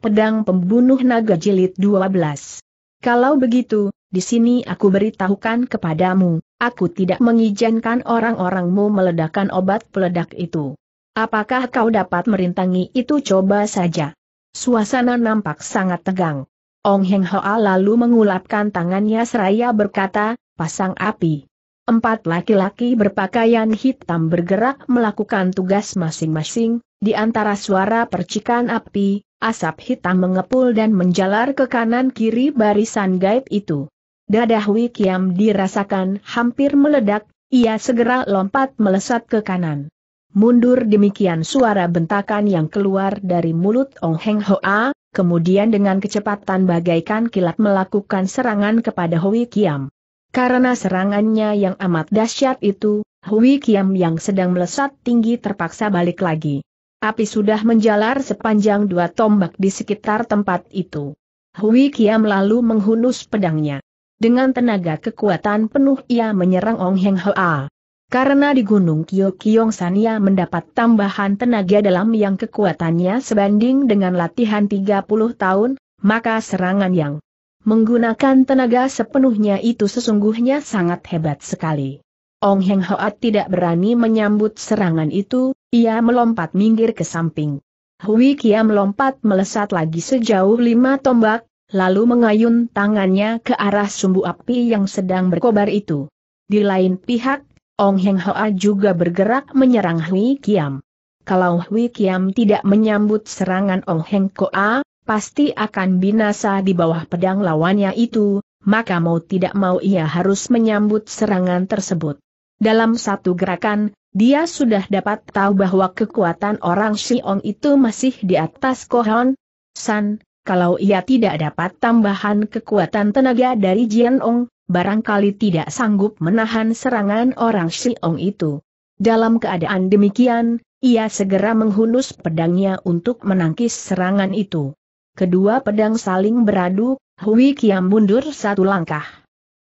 Pedang Pembunuh Naga Jilid 12. Kalau begitu, di sini aku beritahukan kepadamu, aku tidak mengizinkan orang-orangmu meledakkan obat peledak itu. Apakah kau dapat merintangi itu coba saja? Suasana nampak sangat tegang. Ong Heng Hoa lalu mengulapkan tangannya seraya berkata, pasang api. Empat laki-laki berpakaian hitam bergerak melakukan tugas masing-masing, di antara suara percikan api, Asap hitam mengepul dan menjalar ke kanan kiri barisan gaib itu. Dadah Wikiam dirasakan hampir meledak, ia segera lompat melesat ke kanan. Mundur demikian suara bentakan yang keluar dari mulut Ong Heng Hoa, kemudian dengan kecepatan bagaikan kilat melakukan serangan kepada Hui Kiam. Karena serangannya yang amat dahsyat itu, Hui Kiam yang sedang melesat tinggi terpaksa balik lagi. Api sudah menjalar sepanjang dua tombak di sekitar tempat itu. Hui Kiam lalu menghunus pedangnya. Dengan tenaga kekuatan penuh ia menyerang Ong Heng Hoa. Karena di Gunung Kyo Kiong Sania mendapat tambahan tenaga dalam yang kekuatannya sebanding dengan latihan 30 tahun, maka serangan yang menggunakan tenaga sepenuhnya itu sesungguhnya sangat hebat sekali. Ong Heng Hoat tidak berani menyambut serangan itu, ia melompat minggir ke samping. Hui Kia melompat melesat lagi sejauh lima tombak, lalu mengayun tangannya ke arah sumbu api yang sedang berkobar itu. Di lain pihak, Ong Heng Hoa juga bergerak menyerang Hui Kiam. Kalau Hui Kiam tidak menyambut serangan Ong Heng Koa, pasti akan binasa di bawah pedang lawannya itu, maka mau tidak mau ia harus menyambut serangan tersebut. Dalam satu gerakan, dia sudah dapat tahu bahwa kekuatan orang Xiong itu masih di atas Kohon. San, kalau ia tidak dapat tambahan kekuatan tenaga dari Jian Ong, barangkali tidak sanggup menahan serangan orang Xiong itu. Dalam keadaan demikian, ia segera menghunus pedangnya untuk menangkis serangan itu. Kedua pedang saling beradu, Hui Kiam mundur satu langkah.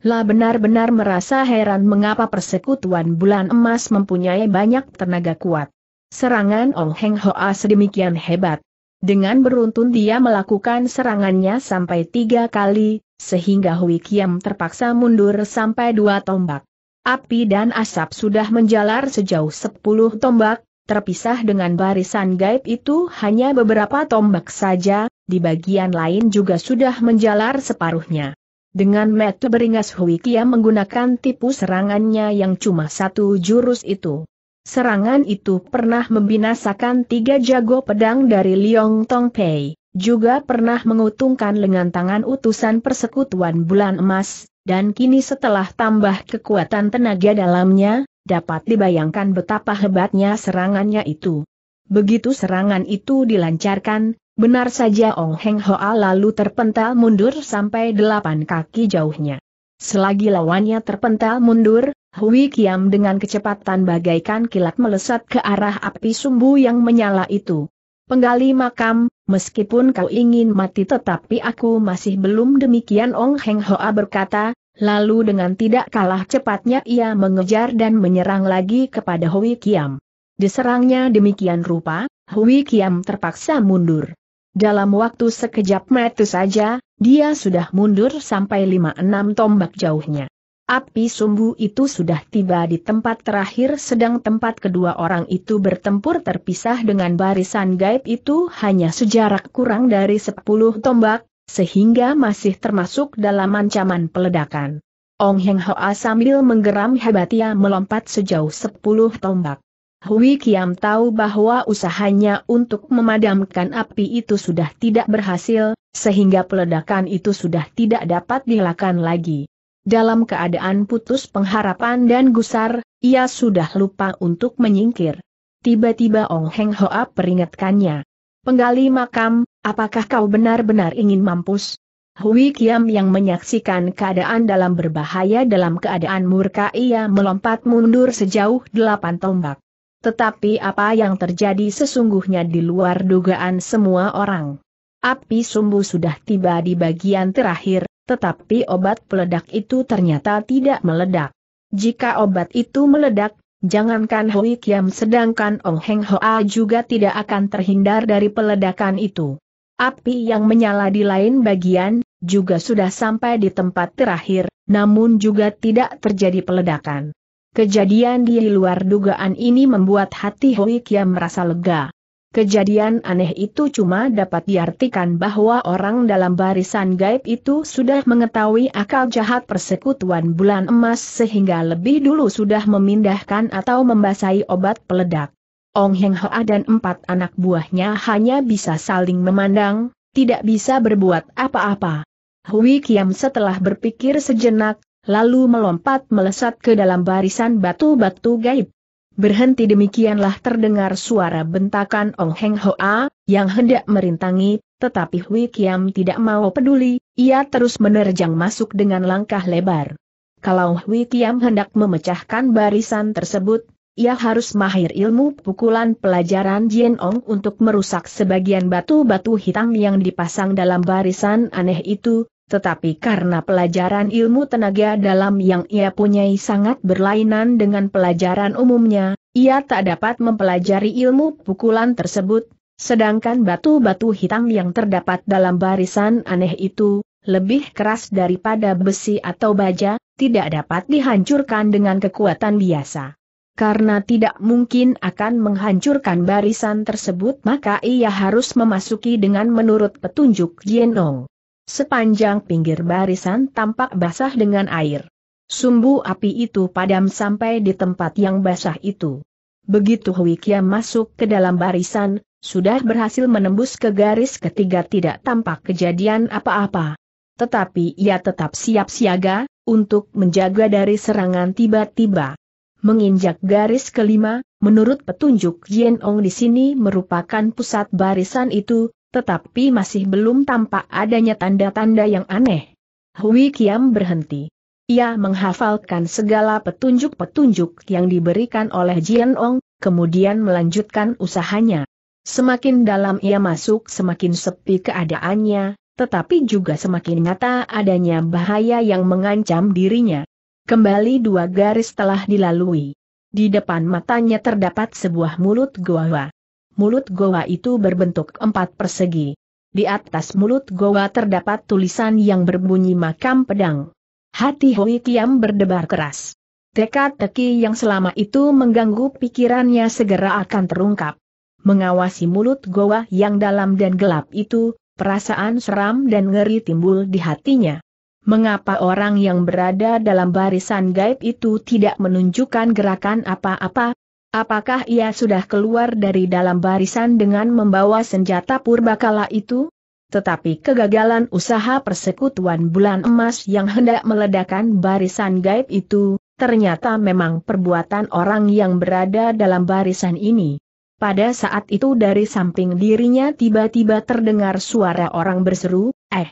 La benar-benar merasa heran mengapa persekutuan bulan emas mempunyai banyak tenaga kuat. Serangan Ong Heng Hoa sedemikian hebat. Dengan beruntun dia melakukan serangannya sampai tiga kali, sehingga Hui Kiam terpaksa mundur sampai dua tombak. Api dan asap sudah menjalar sejauh sepuluh tombak, terpisah dengan barisan gaib itu hanya beberapa tombak saja, di bagian lain juga sudah menjalar separuhnya. Dengan metu beringas Hui Kia menggunakan tipu serangannya yang cuma satu jurus itu. Serangan itu pernah membinasakan tiga jago pedang dari Liong Tong Pei, juga pernah mengutungkan lengan tangan utusan persekutuan bulan emas, dan kini setelah tambah kekuatan tenaga dalamnya, dapat dibayangkan betapa hebatnya serangannya itu. Begitu serangan itu dilancarkan, Benar saja Ong Heng Hoa lalu terpental mundur sampai delapan kaki jauhnya. Selagi lawannya terpental mundur, Hui Kiam dengan kecepatan bagaikan kilat melesat ke arah api sumbu yang menyala itu. Penggali makam, meskipun kau ingin mati tetapi aku masih belum demikian Ong Heng Hoa berkata, lalu dengan tidak kalah cepatnya ia mengejar dan menyerang lagi kepada Hui Kiam. Diserangnya demikian rupa, Hui Kiam terpaksa mundur. Dalam waktu sekejap mata saja, dia sudah mundur sampai 5-6 tombak jauhnya. Api sumbu itu sudah tiba di tempat terakhir sedang tempat kedua orang itu bertempur terpisah dengan barisan gaib itu hanya sejarak kurang dari sepuluh tombak, sehingga masih termasuk dalam ancaman peledakan. Ong Heng Hoa sambil menggeram hebat ia melompat sejauh sepuluh tombak. Hui Kiam tahu bahwa usahanya untuk memadamkan api itu sudah tidak berhasil, sehingga peledakan itu sudah tidak dapat dilakukan lagi. Dalam keadaan putus pengharapan dan gusar, ia sudah lupa untuk menyingkir. Tiba-tiba Ong Heng Hoa peringatkannya. Penggali makam, apakah kau benar-benar ingin mampus? Hui Kiam yang menyaksikan keadaan dalam berbahaya dalam keadaan murka ia melompat mundur sejauh delapan tombak. Tetapi apa yang terjadi sesungguhnya di luar dugaan semua orang. Api sumbu sudah tiba di bagian terakhir, tetapi obat peledak itu ternyata tidak meledak. Jika obat itu meledak, jangankan Hui Kiam sedangkan Ong Heng Hoa juga tidak akan terhindar dari peledakan itu. Api yang menyala di lain bagian, juga sudah sampai di tempat terakhir, namun juga tidak terjadi peledakan. Kejadian di luar dugaan ini membuat hati Hui Kiam merasa lega. Kejadian aneh itu cuma dapat diartikan bahwa orang dalam barisan gaib itu sudah mengetahui akal jahat persekutuan bulan emas sehingga lebih dulu sudah memindahkan atau membasahi obat peledak. Ong Heng Hoa dan empat anak buahnya hanya bisa saling memandang, tidak bisa berbuat apa-apa. Hui Kiam setelah berpikir sejenak, lalu melompat melesat ke dalam barisan batu-batu gaib. Berhenti demikianlah terdengar suara bentakan Ong Heng Hoa, yang hendak merintangi, tetapi Hui Kiam tidak mau peduli, ia terus menerjang masuk dengan langkah lebar. Kalau Hui Kiam hendak memecahkan barisan tersebut, ia harus mahir ilmu pukulan pelajaran Jien Ong untuk merusak sebagian batu-batu hitam yang dipasang dalam barisan aneh itu, tetapi karena pelajaran ilmu tenaga dalam yang ia punyai sangat berlainan dengan pelajaran umumnya, ia tak dapat mempelajari ilmu pukulan tersebut, sedangkan batu-batu hitam yang terdapat dalam barisan aneh itu, lebih keras daripada besi atau baja, tidak dapat dihancurkan dengan kekuatan biasa. Karena tidak mungkin akan menghancurkan barisan tersebut maka ia harus memasuki dengan menurut petunjuk Jienong. Sepanjang pinggir barisan tampak basah dengan air. Sumbu api itu padam sampai di tempat yang basah itu. Begitu Hui masuk ke dalam barisan, sudah berhasil menembus ke garis ketiga tidak tampak kejadian apa-apa. Tetapi ia tetap siap siaga, untuk menjaga dari serangan tiba-tiba. Menginjak garis kelima, menurut petunjuk Yen Ong di sini merupakan pusat barisan itu, tetapi masih belum tampak adanya tanda-tanda yang aneh. Hui Kiam berhenti. Ia menghafalkan segala petunjuk-petunjuk yang diberikan oleh Jian Ong, kemudian melanjutkan usahanya. Semakin dalam ia masuk semakin sepi keadaannya, tetapi juga semakin nyata adanya bahaya yang mengancam dirinya. Kembali dua garis telah dilalui. Di depan matanya terdapat sebuah mulut gua mulut goa itu berbentuk empat persegi. Di atas mulut goa terdapat tulisan yang berbunyi makam pedang. Hati Hui Kiam berdebar keras. Teka-teki yang selama itu mengganggu pikirannya segera akan terungkap. Mengawasi mulut goa yang dalam dan gelap itu, perasaan seram dan ngeri timbul di hatinya. Mengapa orang yang berada dalam barisan gaib itu tidak menunjukkan gerakan apa-apa, Apakah ia sudah keluar dari dalam barisan dengan membawa senjata purbakala itu? Tetapi kegagalan usaha persekutuan bulan emas yang hendak meledakan barisan gaib itu, ternyata memang perbuatan orang yang berada dalam barisan ini. Pada saat itu dari samping dirinya tiba-tiba terdengar suara orang berseru, eh,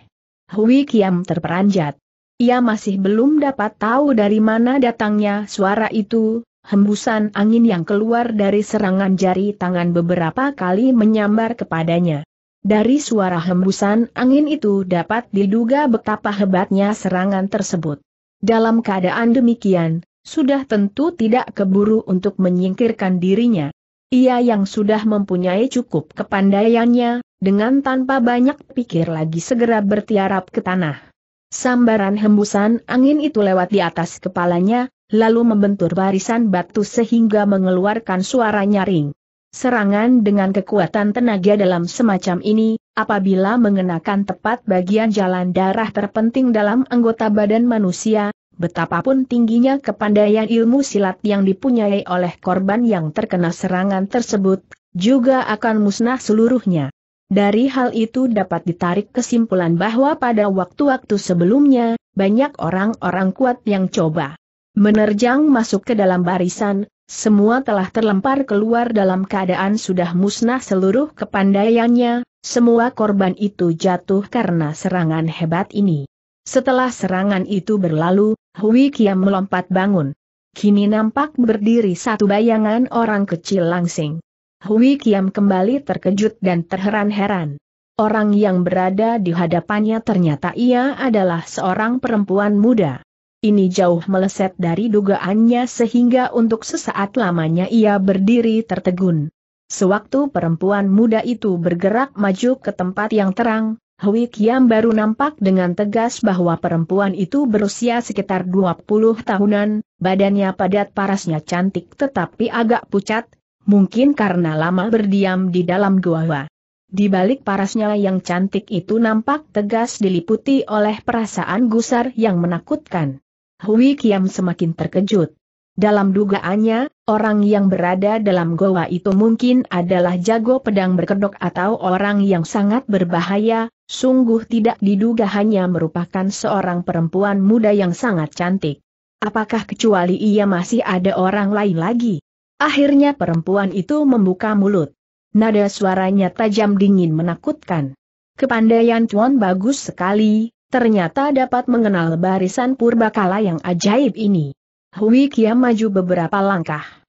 Hui Kiam terperanjat. Ia masih belum dapat tahu dari mana datangnya suara itu, Hembusan angin yang keluar dari serangan jari tangan beberapa kali menyambar kepadanya. Dari suara hembusan angin itu dapat diduga betapa hebatnya serangan tersebut. Dalam keadaan demikian, sudah tentu tidak keburu untuk menyingkirkan dirinya. Ia yang sudah mempunyai cukup kepandaiannya, dengan tanpa banyak pikir lagi segera bertiarap ke tanah. Sambaran hembusan angin itu lewat di atas kepalanya, lalu membentur barisan batu sehingga mengeluarkan suara nyaring. Serangan dengan kekuatan tenaga dalam semacam ini, apabila mengenakan tepat bagian jalan darah terpenting dalam anggota badan manusia, betapapun tingginya kepandaian ilmu silat yang dipunyai oleh korban yang terkena serangan tersebut, juga akan musnah seluruhnya. Dari hal itu dapat ditarik kesimpulan bahwa pada waktu-waktu sebelumnya, banyak orang-orang kuat yang coba Menerjang masuk ke dalam barisan, semua telah terlempar keluar dalam keadaan sudah musnah seluruh kepandaiannya, semua korban itu jatuh karena serangan hebat ini. Setelah serangan itu berlalu, Hui Kiam melompat bangun. Kini nampak berdiri satu bayangan orang kecil langsing. Hui Kiam kembali terkejut dan terheran-heran. Orang yang berada di hadapannya ternyata ia adalah seorang perempuan muda. Ini jauh meleset dari dugaannya sehingga untuk sesaat lamanya ia berdiri tertegun. Sewaktu perempuan muda itu bergerak maju ke tempat yang terang, Hui Kiam baru nampak dengan tegas bahwa perempuan itu berusia sekitar 20 tahunan, badannya padat parasnya cantik tetapi agak pucat, mungkin karena lama berdiam di dalam gua. Di balik parasnya yang cantik itu nampak tegas diliputi oleh perasaan gusar yang menakutkan. Hui Kiam semakin terkejut. Dalam dugaannya, orang yang berada dalam goa itu mungkin adalah jago pedang berkedok atau orang yang sangat berbahaya, sungguh tidak diduga hanya merupakan seorang perempuan muda yang sangat cantik. Apakah kecuali ia masih ada orang lain lagi? Akhirnya perempuan itu membuka mulut. Nada suaranya tajam dingin menakutkan. Kepandaian Tuan bagus sekali, ternyata dapat mengenal barisan purbakala yang ajaib ini. Hui Kia maju beberapa langkah.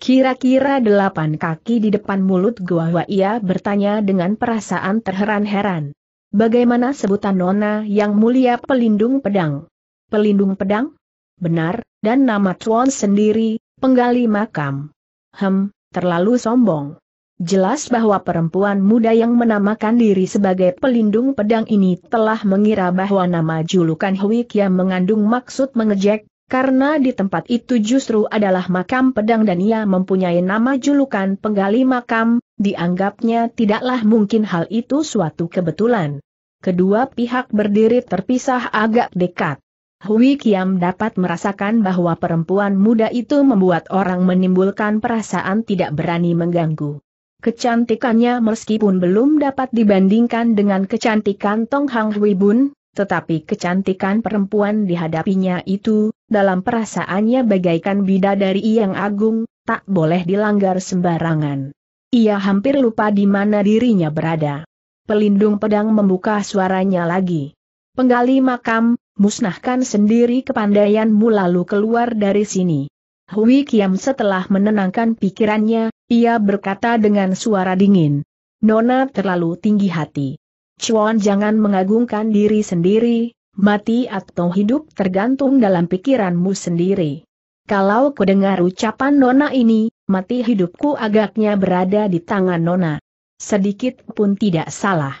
Kira-kira delapan kaki di depan mulut gua ia bertanya dengan perasaan terheran-heran. Bagaimana sebutan nona yang mulia pelindung pedang? Pelindung pedang? Benar, dan nama Chuan sendiri, penggali makam. Hem, terlalu sombong. Jelas bahwa perempuan muda yang menamakan diri sebagai pelindung pedang ini telah mengira bahwa nama julukan Hui yang mengandung maksud mengejek, karena di tempat itu justru adalah makam pedang dan ia mempunyai nama julukan penggali makam, dianggapnya tidaklah mungkin hal itu suatu kebetulan. Kedua pihak berdiri terpisah agak dekat. Hui Kiam dapat merasakan bahwa perempuan muda itu membuat orang menimbulkan perasaan tidak berani mengganggu. Kecantikannya meskipun belum dapat dibandingkan dengan kecantikan Tong Hang Hui Bun, tetapi kecantikan perempuan dihadapinya itu, dalam perasaannya bagaikan bidadari yang agung, tak boleh dilanggar sembarangan. Ia hampir lupa di mana dirinya berada. Pelindung pedang membuka suaranya lagi. Penggali makam, musnahkan sendiri kepandaianmu lalu keluar dari sini. Hui Kiam setelah menenangkan pikirannya, ia berkata dengan suara dingin. Nona terlalu tinggi hati. Cuan jangan mengagungkan diri sendiri, mati atau hidup tergantung dalam pikiranmu sendiri. Kalau ku dengar ucapan Nona ini, mati hidupku agaknya berada di tangan Nona. Sedikit pun tidak salah.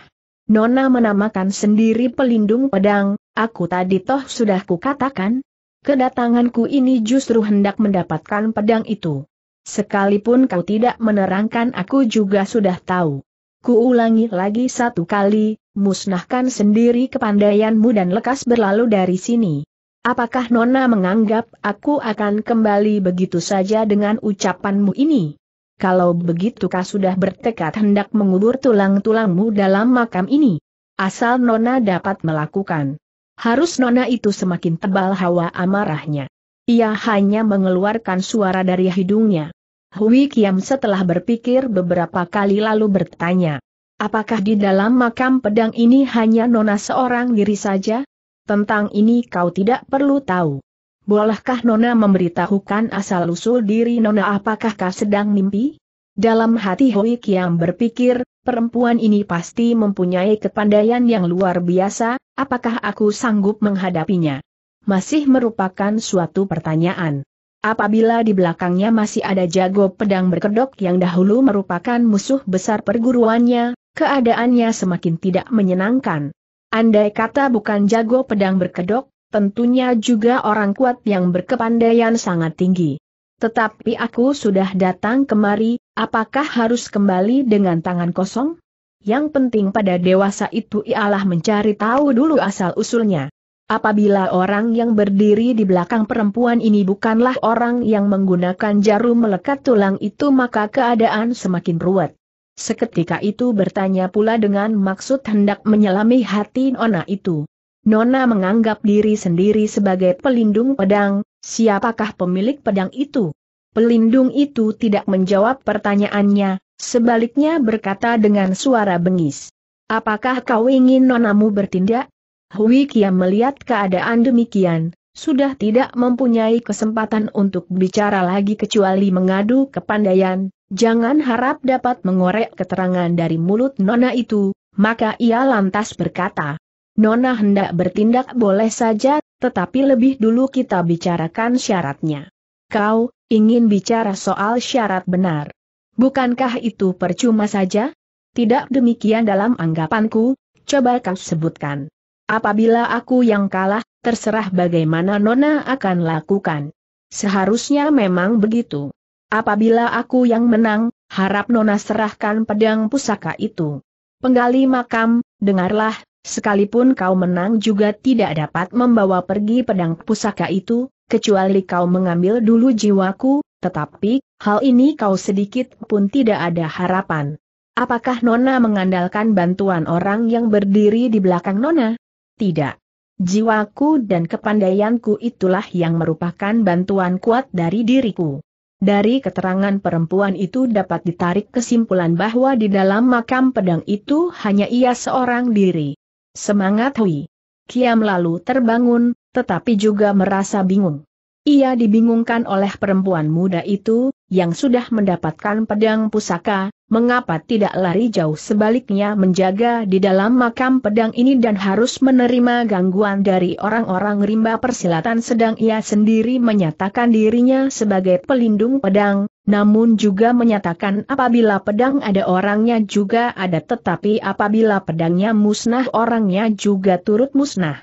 Nona menamakan sendiri pelindung pedang, aku tadi toh sudah kukatakan. Kedatanganku ini justru hendak mendapatkan pedang itu. Sekalipun kau tidak menerangkan aku juga sudah tahu. Kuulangi lagi satu kali, musnahkan sendiri kepandaianmu dan lekas berlalu dari sini. Apakah Nona menganggap aku akan kembali begitu saja dengan ucapanmu ini? Kalau begitu kau sudah bertekad hendak mengubur tulang-tulangmu dalam makam ini. Asal Nona dapat melakukan. Harus Nona itu semakin tebal hawa amarahnya. Ia hanya mengeluarkan suara dari hidungnya. Hui Kiam setelah berpikir beberapa kali lalu bertanya, apakah di dalam makam pedang ini hanya Nona seorang diri saja? Tentang ini kau tidak perlu tahu. Bolehkah Nona memberitahukan asal-usul diri Nona Apakah kau sedang mimpi? Dalam hati Hui Kiam berpikir, perempuan ini pasti mempunyai kepandaian yang luar biasa, apakah aku sanggup menghadapinya? masih merupakan suatu pertanyaan. Apabila di belakangnya masih ada jago pedang berkedok yang dahulu merupakan musuh besar perguruannya, keadaannya semakin tidak menyenangkan. Andai kata bukan jago pedang berkedok, tentunya juga orang kuat yang berkepandaian sangat tinggi. Tetapi aku sudah datang kemari, apakah harus kembali dengan tangan kosong? Yang penting pada dewasa itu ialah mencari tahu dulu asal-usulnya. Apabila orang yang berdiri di belakang perempuan ini bukanlah orang yang menggunakan jarum melekat tulang itu maka keadaan semakin ruwet. Seketika itu bertanya pula dengan maksud hendak menyelami hati Nona itu. Nona menganggap diri sendiri sebagai pelindung pedang, siapakah pemilik pedang itu? Pelindung itu tidak menjawab pertanyaannya, sebaliknya berkata dengan suara bengis. Apakah kau ingin nonamu bertindak? Hui Kiam melihat keadaan demikian, sudah tidak mempunyai kesempatan untuk bicara lagi kecuali mengadu kepandaian, jangan harap dapat mengorek keterangan dari mulut Nona itu, maka ia lantas berkata, Nona hendak bertindak boleh saja, tetapi lebih dulu kita bicarakan syaratnya. Kau, ingin bicara soal syarat benar. Bukankah itu percuma saja? Tidak demikian dalam anggapanku, coba kau sebutkan. Apabila aku yang kalah, terserah bagaimana Nona akan lakukan. Seharusnya memang begitu. Apabila aku yang menang, harap Nona serahkan pedang pusaka itu. Penggali makam, dengarlah, sekalipun kau menang juga tidak dapat membawa pergi pedang pusaka itu, kecuali kau mengambil dulu jiwaku, tetapi, hal ini kau sedikit pun tidak ada harapan. Apakah Nona mengandalkan bantuan orang yang berdiri di belakang Nona? tidak. Jiwaku dan kepandaianku itulah yang merupakan bantuan kuat dari diriku. Dari keterangan perempuan itu dapat ditarik kesimpulan bahwa di dalam makam pedang itu hanya ia seorang diri. Semangat Hui. Kiam lalu terbangun, tetapi juga merasa bingung. Ia dibingungkan oleh perempuan muda itu, yang sudah mendapatkan pedang pusaka, mengapa tidak lari jauh sebaliknya menjaga di dalam makam pedang ini dan harus menerima gangguan dari orang-orang rimba persilatan sedang ia sendiri menyatakan dirinya sebagai pelindung pedang, namun juga menyatakan apabila pedang ada orangnya juga ada tetapi apabila pedangnya musnah orangnya juga turut musnah.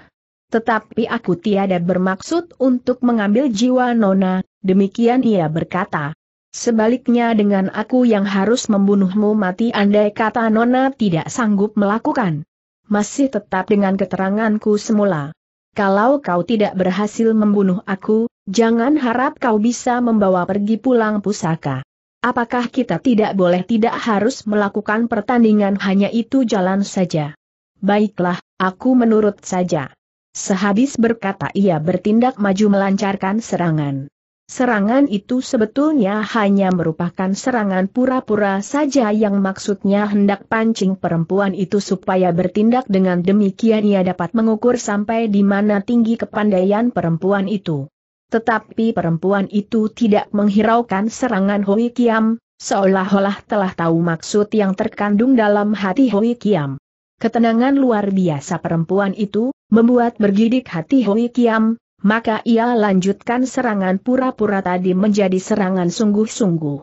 Tetapi aku tiada bermaksud untuk mengambil jiwa Nona, demikian ia berkata. Sebaliknya dengan aku yang harus membunuhmu mati andai kata Nona tidak sanggup melakukan. Masih tetap dengan keteranganku semula. Kalau kau tidak berhasil membunuh aku, jangan harap kau bisa membawa pergi pulang pusaka. Apakah kita tidak boleh tidak harus melakukan pertandingan hanya itu jalan saja? Baiklah, aku menurut saja. Sehabis berkata ia bertindak maju melancarkan serangan. Serangan itu sebetulnya hanya merupakan serangan pura-pura saja yang maksudnya hendak pancing perempuan itu supaya bertindak dengan demikian ia dapat mengukur sampai di mana tinggi kepandaian perempuan itu. Tetapi perempuan itu tidak menghiraukan serangan Hui Kiam, seolah-olah telah tahu maksud yang terkandung dalam hati Hui Kiam. Ketenangan luar biasa perempuan itu, membuat bergidik hati Hui Kiam, maka ia lanjutkan serangan pura-pura tadi menjadi serangan sungguh-sungguh.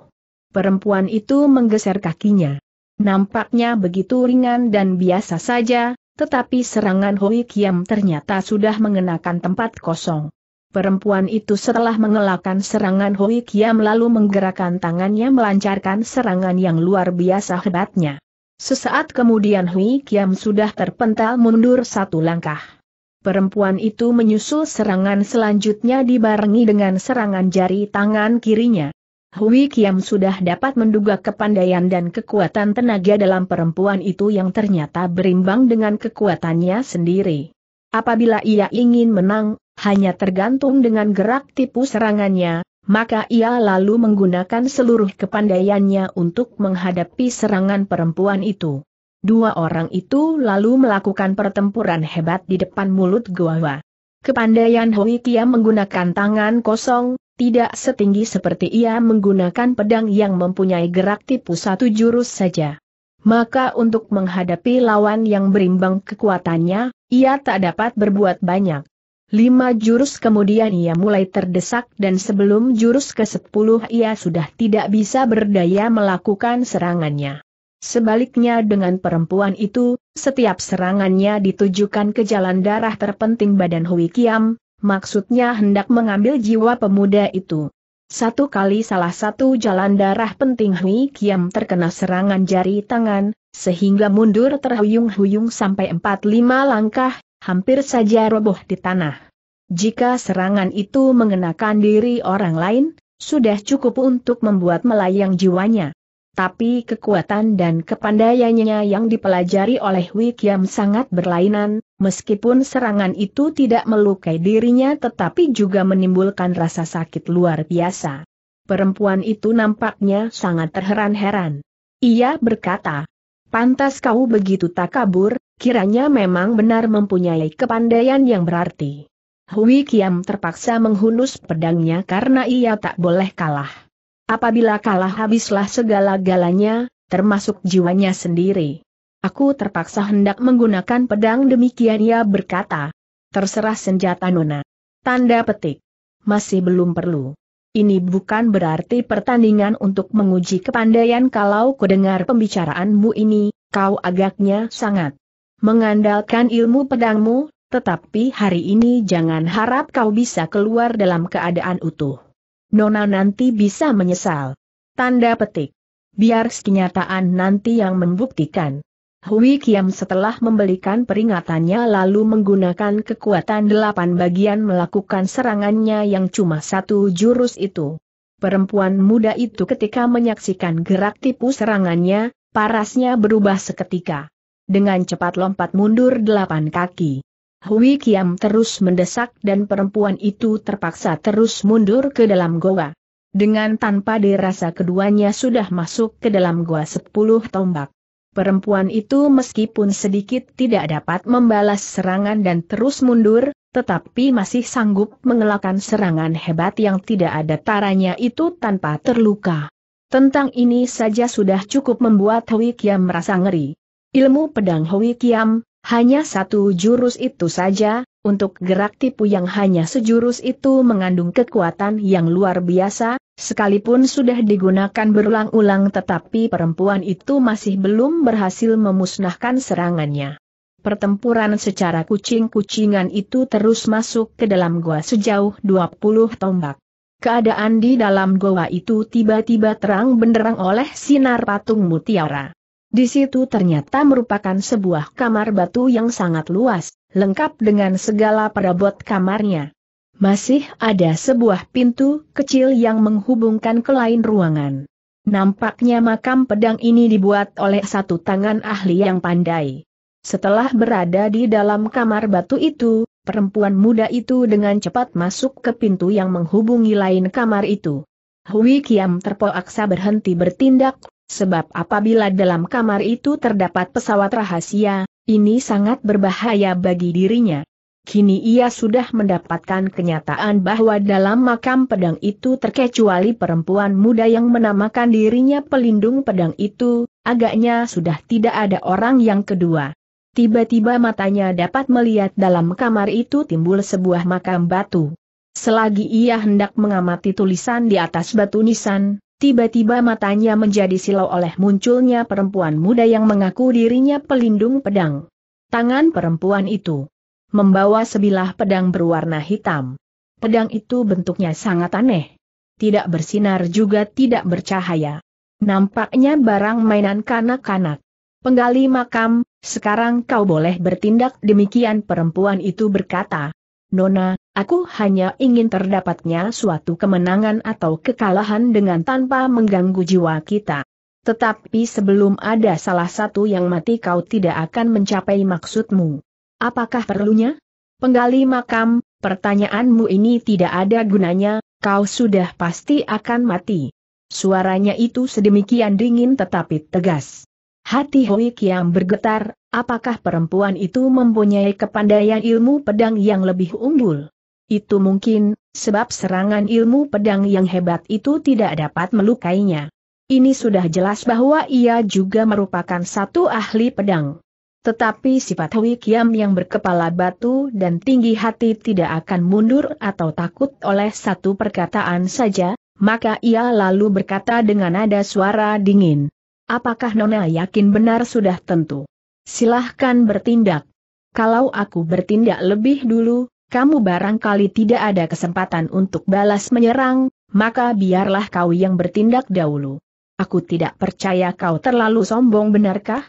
Perempuan itu menggeser kakinya. Nampaknya begitu ringan dan biasa saja, tetapi serangan Hoi Kiam ternyata sudah mengenakan tempat kosong. Perempuan itu setelah mengelakkan serangan Hoi Kiam lalu menggerakkan tangannya melancarkan serangan yang luar biasa hebatnya. Sesaat kemudian Hui Kiam sudah terpental mundur satu langkah perempuan itu menyusul serangan selanjutnya dibarengi dengan serangan jari tangan kirinya. Hui Kiam sudah dapat menduga kepandaian dan kekuatan tenaga dalam perempuan itu yang ternyata berimbang dengan kekuatannya sendiri. Apabila ia ingin menang, hanya tergantung dengan gerak tipu serangannya, maka ia lalu menggunakan seluruh kepandaiannya untuk menghadapi serangan perempuan itu. Dua orang itu lalu melakukan pertempuran hebat di depan mulut Goa. Kepandaian Hui menggunakan tangan kosong, tidak setinggi seperti ia menggunakan pedang yang mempunyai gerak tipu satu jurus saja. Maka untuk menghadapi lawan yang berimbang kekuatannya, ia tak dapat berbuat banyak. Lima jurus kemudian ia mulai terdesak dan sebelum jurus ke-10 ia sudah tidak bisa berdaya melakukan serangannya. Sebaliknya dengan perempuan itu, setiap serangannya ditujukan ke jalan darah terpenting badan Hui Kiam, maksudnya hendak mengambil jiwa pemuda itu. Satu kali salah satu jalan darah penting Hui Kiam terkena serangan jari tangan, sehingga mundur terhuyung-huyung sampai 45 langkah, hampir saja roboh di tanah. Jika serangan itu mengenakan diri orang lain, sudah cukup untuk membuat melayang jiwanya tapi kekuatan dan kepandaiannya yang dipelajari oleh Wikiam sangat berlainan, meskipun serangan itu tidak melukai dirinya tetapi juga menimbulkan rasa sakit luar biasa. Perempuan itu nampaknya sangat terheran-heran. Ia berkata, Pantas kau begitu tak kabur, kiranya memang benar mempunyai kepandaian yang berarti. Hui Kiam terpaksa menghunus pedangnya karena ia tak boleh kalah. Apabila kalah habislah segala-galanya, termasuk jiwanya sendiri. Aku terpaksa hendak menggunakan pedang demikian ia berkata. Terserah senjata nona. Tanda petik. Masih belum perlu. Ini bukan berarti pertandingan untuk menguji kepandaian kalau kudengar pembicaraanmu ini, kau agaknya sangat mengandalkan ilmu pedangmu, tetapi hari ini jangan harap kau bisa keluar dalam keadaan utuh. Nona nanti bisa menyesal. Tanda petik. Biar kenyataan nanti yang membuktikan. Hui Kiam setelah membelikan peringatannya lalu menggunakan kekuatan delapan bagian melakukan serangannya yang cuma satu jurus itu. Perempuan muda itu ketika menyaksikan gerak tipu serangannya, parasnya berubah seketika. Dengan cepat lompat mundur delapan kaki. Hui Kiam terus mendesak dan perempuan itu terpaksa terus mundur ke dalam goa. Dengan tanpa dirasa keduanya sudah masuk ke dalam goa sepuluh tombak. Perempuan itu meskipun sedikit tidak dapat membalas serangan dan terus mundur, tetapi masih sanggup mengelakkan serangan hebat yang tidak ada taranya itu tanpa terluka. Tentang ini saja sudah cukup membuat Hui Kiam merasa ngeri. Ilmu pedang Hui Kiam, hanya satu jurus itu saja, untuk gerak tipu yang hanya sejurus itu mengandung kekuatan yang luar biasa, sekalipun sudah digunakan berulang-ulang tetapi perempuan itu masih belum berhasil memusnahkan serangannya. Pertempuran secara kucing-kucingan itu terus masuk ke dalam gua sejauh 20 tombak. Keadaan di dalam goa itu tiba-tiba terang benderang oleh sinar patung mutiara. Di situ ternyata merupakan sebuah kamar batu yang sangat luas, lengkap dengan segala perabot kamarnya. Masih ada sebuah pintu kecil yang menghubungkan ke lain ruangan. Nampaknya makam pedang ini dibuat oleh satu tangan ahli yang pandai. Setelah berada di dalam kamar batu itu, perempuan muda itu dengan cepat masuk ke pintu yang menghubungi lain kamar itu. Hui Kiam terpaksa berhenti bertindak Sebab apabila dalam kamar itu terdapat pesawat rahasia, ini sangat berbahaya bagi dirinya. Kini ia sudah mendapatkan kenyataan bahwa dalam makam pedang itu terkecuali perempuan muda yang menamakan dirinya pelindung pedang itu, agaknya sudah tidak ada orang yang kedua. Tiba-tiba matanya dapat melihat dalam kamar itu timbul sebuah makam batu. Selagi ia hendak mengamati tulisan di atas batu nisan, Tiba-tiba matanya menjadi silau oleh munculnya perempuan muda yang mengaku dirinya pelindung pedang. Tangan perempuan itu membawa sebilah pedang berwarna hitam. Pedang itu bentuknya sangat aneh. Tidak bersinar juga tidak bercahaya. Nampaknya barang mainan kanak-kanak. Penggali makam, sekarang kau boleh bertindak demikian perempuan itu berkata, Nona, aku hanya ingin terdapatnya suatu kemenangan atau kekalahan dengan tanpa mengganggu jiwa kita. Tetapi sebelum ada salah satu yang mati kau tidak akan mencapai maksudmu. Apakah perlunya? Penggali makam, pertanyaanmu ini tidak ada gunanya, kau sudah pasti akan mati. Suaranya itu sedemikian dingin tetapi tegas. Hati Hoi Kiam bergetar, Apakah perempuan itu mempunyai kepandaian ilmu pedang yang lebih unggul? Itu mungkin, sebab serangan ilmu pedang yang hebat itu tidak dapat melukainya. Ini sudah jelas bahwa ia juga merupakan satu ahli pedang. Tetapi sifat Hui Kiam yang berkepala batu dan tinggi hati tidak akan mundur atau takut oleh satu perkataan saja, maka ia lalu berkata dengan nada suara dingin. Apakah Nona yakin benar sudah tentu? Silahkan bertindak. Kalau aku bertindak lebih dulu, kamu barangkali tidak ada kesempatan untuk balas menyerang, maka biarlah kau yang bertindak dahulu. Aku tidak percaya kau terlalu sombong benarkah?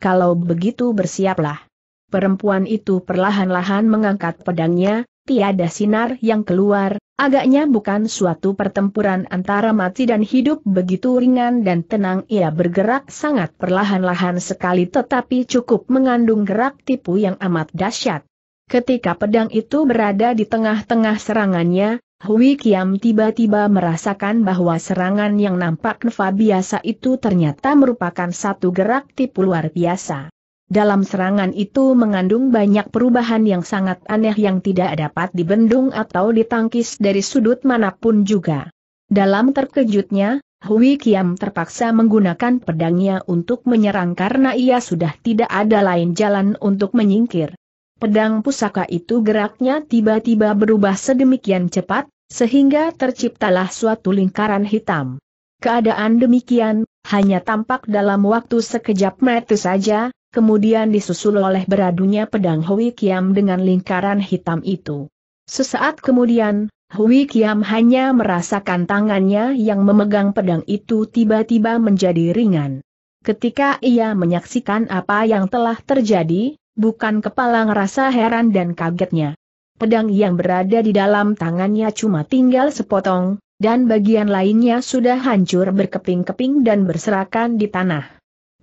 Kalau begitu bersiaplah. Perempuan itu perlahan-lahan mengangkat pedangnya, tiada sinar yang keluar, agaknya bukan suatu pertempuran antara mati dan hidup begitu ringan dan tenang ia bergerak sangat perlahan-lahan sekali tetapi cukup mengandung gerak tipu yang amat dahsyat. Ketika pedang itu berada di tengah-tengah serangannya, Hui Kiam tiba-tiba merasakan bahwa serangan yang nampak nefa biasa itu ternyata merupakan satu gerak tipu luar biasa. Dalam serangan itu mengandung banyak perubahan yang sangat aneh yang tidak dapat dibendung atau ditangkis dari sudut manapun juga. Dalam terkejutnya, Hui Kiam terpaksa menggunakan pedangnya untuk menyerang karena ia sudah tidak ada lain jalan untuk menyingkir. Pedang pusaka itu geraknya tiba-tiba berubah sedemikian cepat, sehingga terciptalah suatu lingkaran hitam. Keadaan demikian, hanya tampak dalam waktu sekejap mata saja, kemudian disusul oleh beradunya pedang Hui Kiam dengan lingkaran hitam itu. Sesaat kemudian, Hui Kiam hanya merasakan tangannya yang memegang pedang itu tiba-tiba menjadi ringan. Ketika ia menyaksikan apa yang telah terjadi, bukan kepala ngerasa heran dan kagetnya. Pedang yang berada di dalam tangannya cuma tinggal sepotong, dan bagian lainnya sudah hancur berkeping-keping dan berserakan di tanah.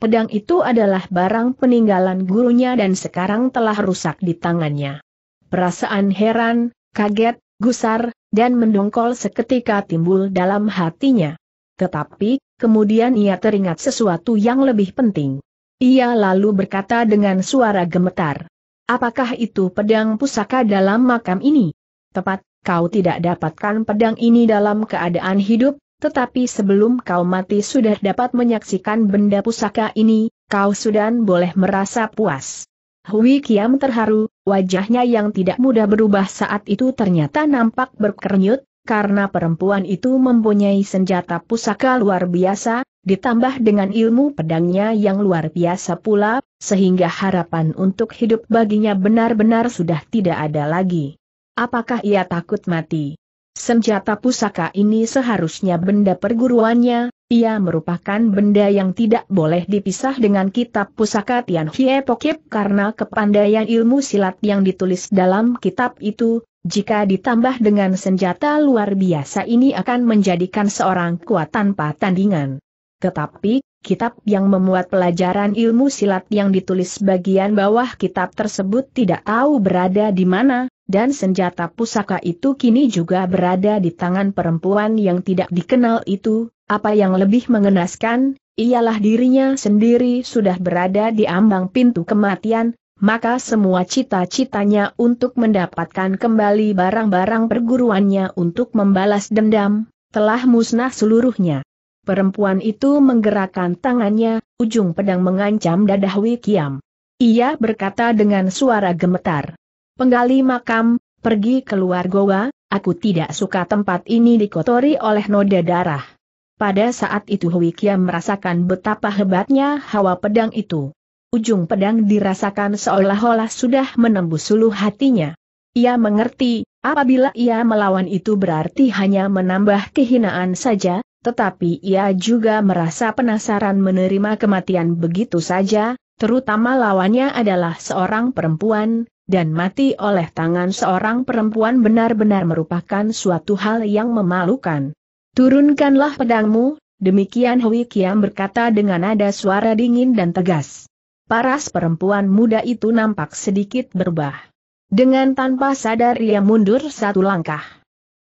Pedang itu adalah barang peninggalan gurunya dan sekarang telah rusak di tangannya. Perasaan heran, kaget, gusar, dan mendongkol seketika timbul dalam hatinya. Tetapi, kemudian ia teringat sesuatu yang lebih penting. Ia lalu berkata dengan suara gemetar. Apakah itu pedang pusaka dalam makam ini? Tepat, kau tidak dapatkan pedang ini dalam keadaan hidup, tetapi sebelum kau mati sudah dapat menyaksikan benda pusaka ini, kau sudah boleh merasa puas. Hui Kiam terharu, wajahnya yang tidak mudah berubah saat itu ternyata nampak berkernyut, karena perempuan itu mempunyai senjata pusaka luar biasa, ditambah dengan ilmu pedangnya yang luar biasa pula, sehingga harapan untuk hidup baginya benar-benar sudah tidak ada lagi. Apakah ia takut mati? Senjata pusaka ini seharusnya benda perguruannya, ia merupakan benda yang tidak boleh dipisah dengan kitab pusaka Tian Hie Pokip karena kepandaian ilmu silat yang ditulis dalam kitab itu, jika ditambah dengan senjata luar biasa ini akan menjadikan seorang kuat tanpa tandingan. Tetapi, kitab yang memuat pelajaran ilmu silat yang ditulis bagian bawah kitab tersebut tidak tahu berada di mana, dan senjata pusaka itu kini juga berada di tangan perempuan yang tidak dikenal itu, apa yang lebih mengenaskan, ialah dirinya sendiri sudah berada di ambang pintu kematian, maka semua cita-citanya untuk mendapatkan kembali barang-barang perguruannya untuk membalas dendam, telah musnah seluruhnya. Perempuan itu menggerakkan tangannya, ujung pedang mengancam dadah Wikiam. Ia berkata dengan suara gemetar. Penggali makam, pergi keluar goa, aku tidak suka tempat ini dikotori oleh noda darah. Pada saat itu Hui Kiam merasakan betapa hebatnya hawa pedang itu. Ujung pedang dirasakan seolah-olah sudah menembus suluh hatinya. Ia mengerti, apabila ia melawan itu berarti hanya menambah kehinaan saja, tetapi ia juga merasa penasaran menerima kematian begitu saja, terutama lawannya adalah seorang perempuan, dan mati oleh tangan seorang perempuan benar-benar merupakan suatu hal yang memalukan. Turunkanlah pedangmu, demikian Hui Kiam berkata dengan nada suara dingin dan tegas. Paras perempuan muda itu nampak sedikit berubah. Dengan tanpa sadar ia mundur satu langkah.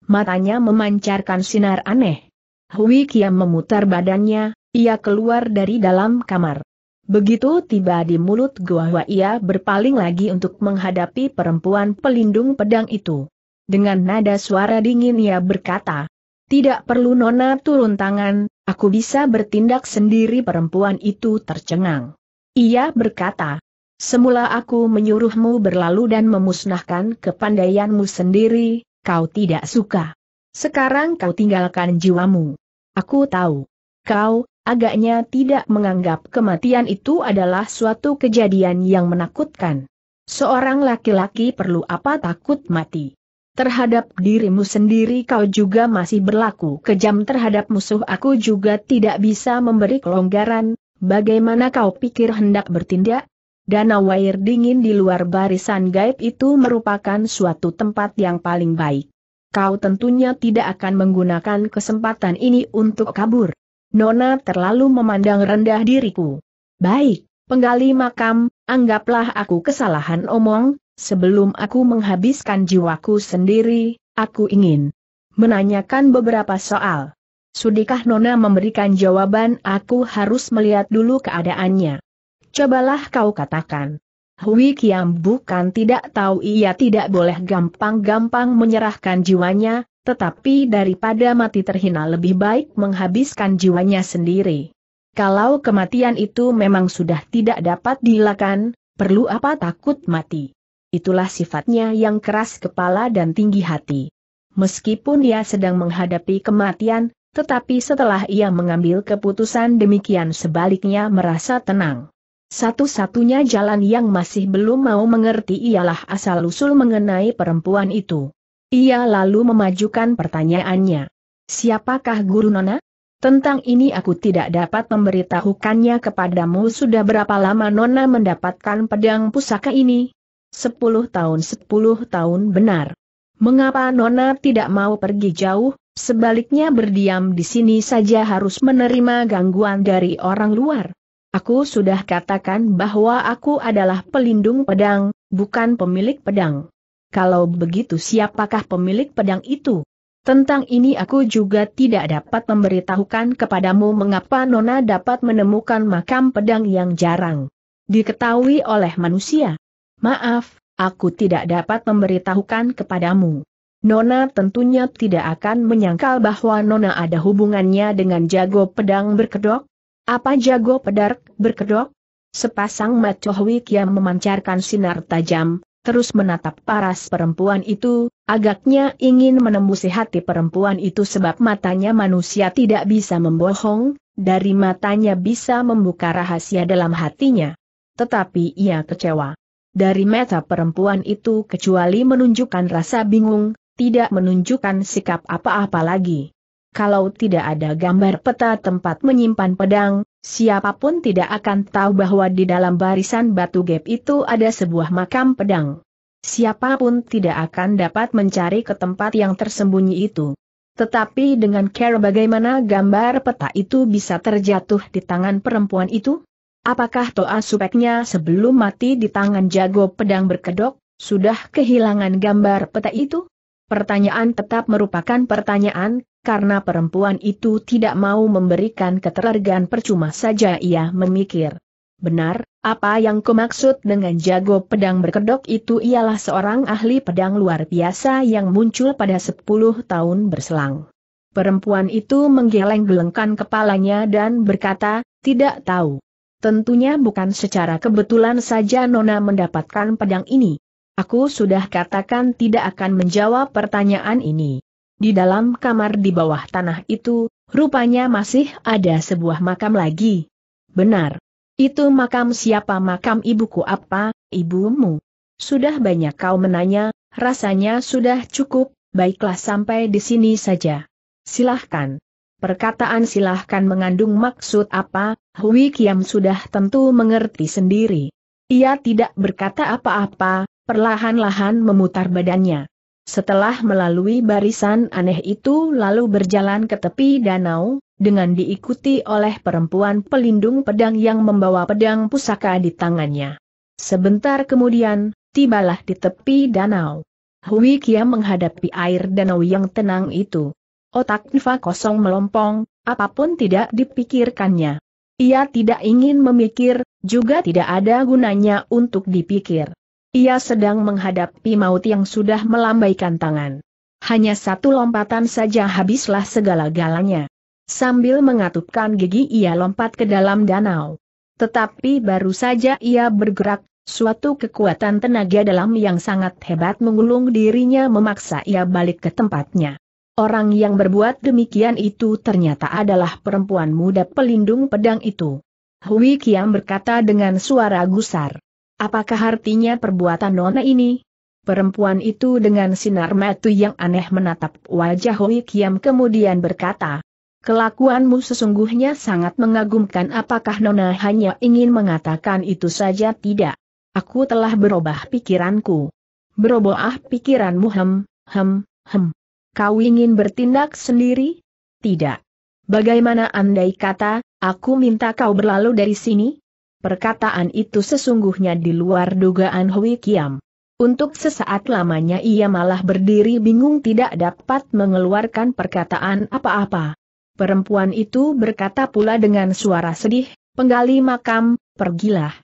Matanya memancarkan sinar aneh. Hui Kiam memutar badannya, ia keluar dari dalam kamar. Begitu tiba di mulut gua ia berpaling lagi untuk menghadapi perempuan pelindung pedang itu. Dengan nada suara dingin ia berkata, Tidak perlu Nona turun tangan, aku bisa bertindak sendiri perempuan itu tercengang. Ia berkata, Semula aku menyuruhmu berlalu dan memusnahkan kepandaianmu sendiri, kau tidak suka. Sekarang kau tinggalkan jiwamu. Aku tahu. Kau, agaknya tidak menganggap kematian itu adalah suatu kejadian yang menakutkan. Seorang laki-laki perlu apa takut mati? Terhadap dirimu sendiri kau juga masih berlaku kejam terhadap musuh aku juga tidak bisa memberi kelonggaran, bagaimana kau pikir hendak bertindak? Danau air dingin di luar barisan gaib itu merupakan suatu tempat yang paling baik. Kau tentunya tidak akan menggunakan kesempatan ini untuk kabur. Nona terlalu memandang rendah diriku. Baik, penggali makam, anggaplah aku kesalahan omong, sebelum aku menghabiskan jiwaku sendiri, aku ingin menanyakan beberapa soal. Sudikah Nona memberikan jawaban aku harus melihat dulu keadaannya? Cobalah kau katakan. Hui Kiam bukan tidak tahu ia tidak boleh gampang-gampang menyerahkan jiwanya, tetapi daripada mati terhina lebih baik menghabiskan jiwanya sendiri. Kalau kematian itu memang sudah tidak dapat dilakukan, perlu apa takut mati. Itulah sifatnya yang keras kepala dan tinggi hati. Meskipun ia sedang menghadapi kematian, tetapi setelah ia mengambil keputusan demikian sebaliknya merasa tenang. Satu-satunya jalan yang masih belum mau mengerti ialah asal-usul mengenai perempuan itu. Ia lalu memajukan pertanyaannya. Siapakah guru Nona? Tentang ini aku tidak dapat memberitahukannya kepadamu sudah berapa lama Nona mendapatkan pedang pusaka ini? Sepuluh tahun sepuluh tahun benar. Mengapa Nona tidak mau pergi jauh, sebaliknya berdiam di sini saja harus menerima gangguan dari orang luar? Aku sudah katakan bahwa aku adalah pelindung pedang, bukan pemilik pedang. Kalau begitu siapakah pemilik pedang itu? Tentang ini aku juga tidak dapat memberitahukan kepadamu mengapa Nona dapat menemukan makam pedang yang jarang diketahui oleh manusia. Maaf, aku tidak dapat memberitahukan kepadamu. Nona tentunya tidak akan menyangkal bahwa Nona ada hubungannya dengan jago pedang berkedok. Apa jago pedang berkedok? Sepasang macohwik yang memancarkan sinar tajam, terus menatap paras perempuan itu, agaknya ingin menembusi hati perempuan itu sebab matanya manusia tidak bisa membohong, dari matanya bisa membuka rahasia dalam hatinya. Tetapi ia kecewa. Dari mata perempuan itu kecuali menunjukkan rasa bingung, tidak menunjukkan sikap apa-apa lagi. Kalau tidak ada gambar peta tempat menyimpan pedang, Siapapun tidak akan tahu bahwa di dalam barisan batu gap itu ada sebuah makam pedang. Siapapun tidak akan dapat mencari ke tempat yang tersembunyi itu. Tetapi dengan care bagaimana gambar peta itu bisa terjatuh di tangan perempuan itu? Apakah Toa Supeknya sebelum mati di tangan jago pedang berkedok, sudah kehilangan gambar peta itu? Pertanyaan tetap merupakan pertanyaan, karena perempuan itu tidak mau memberikan keterangan percuma saja ia memikir. Benar, apa yang kumaksud dengan jago pedang berkedok itu ialah seorang ahli pedang luar biasa yang muncul pada 10 tahun berselang. Perempuan itu menggeleng-gelengkan kepalanya dan berkata, tidak tahu. Tentunya bukan secara kebetulan saja Nona mendapatkan pedang ini. Aku sudah katakan tidak akan menjawab pertanyaan ini. Di dalam kamar di bawah tanah itu, rupanya masih ada sebuah makam lagi. Benar. Itu makam siapa makam ibuku apa, ibumu? Sudah banyak kau menanya, rasanya sudah cukup, baiklah sampai di sini saja. Silahkan. Perkataan silahkan mengandung maksud apa, Hui Kiam sudah tentu mengerti sendiri. Ia tidak berkata apa-apa, perlahan-lahan memutar badannya. Setelah melalui barisan aneh itu lalu berjalan ke tepi danau, dengan diikuti oleh perempuan pelindung pedang yang membawa pedang pusaka di tangannya. Sebentar kemudian, tibalah di tepi danau. Hui Kia menghadapi air danau yang tenang itu. Otak Nfa kosong melompong, apapun tidak dipikirkannya. Ia tidak ingin memikir, juga tidak ada gunanya untuk dipikir. Ia sedang menghadapi maut yang sudah melambaikan tangan. Hanya satu lompatan saja habislah segala-galanya. Sambil mengatupkan gigi ia lompat ke dalam danau. Tetapi baru saja ia bergerak, suatu kekuatan tenaga dalam yang sangat hebat mengulung dirinya memaksa ia balik ke tempatnya. Orang yang berbuat demikian itu ternyata adalah perempuan muda pelindung pedang itu. Hui Kiam berkata dengan suara gusar. Apakah artinya perbuatan Nona ini? Perempuan itu dengan sinar mata yang aneh menatap wajah Hoi Kiam kemudian berkata, Kelakuanmu sesungguhnya sangat mengagumkan apakah Nona hanya ingin mengatakan itu saja tidak. Aku telah berubah pikiranku. Berubah pikiranmu hem, hem, hem. Kau ingin bertindak sendiri? Tidak. Bagaimana andai kata, aku minta kau berlalu dari sini? Perkataan itu sesungguhnya di luar dugaan Hui Kiam. Untuk sesaat lamanya ia malah berdiri bingung tidak dapat mengeluarkan perkataan apa-apa. Perempuan itu berkata pula dengan suara sedih, penggali makam, pergilah.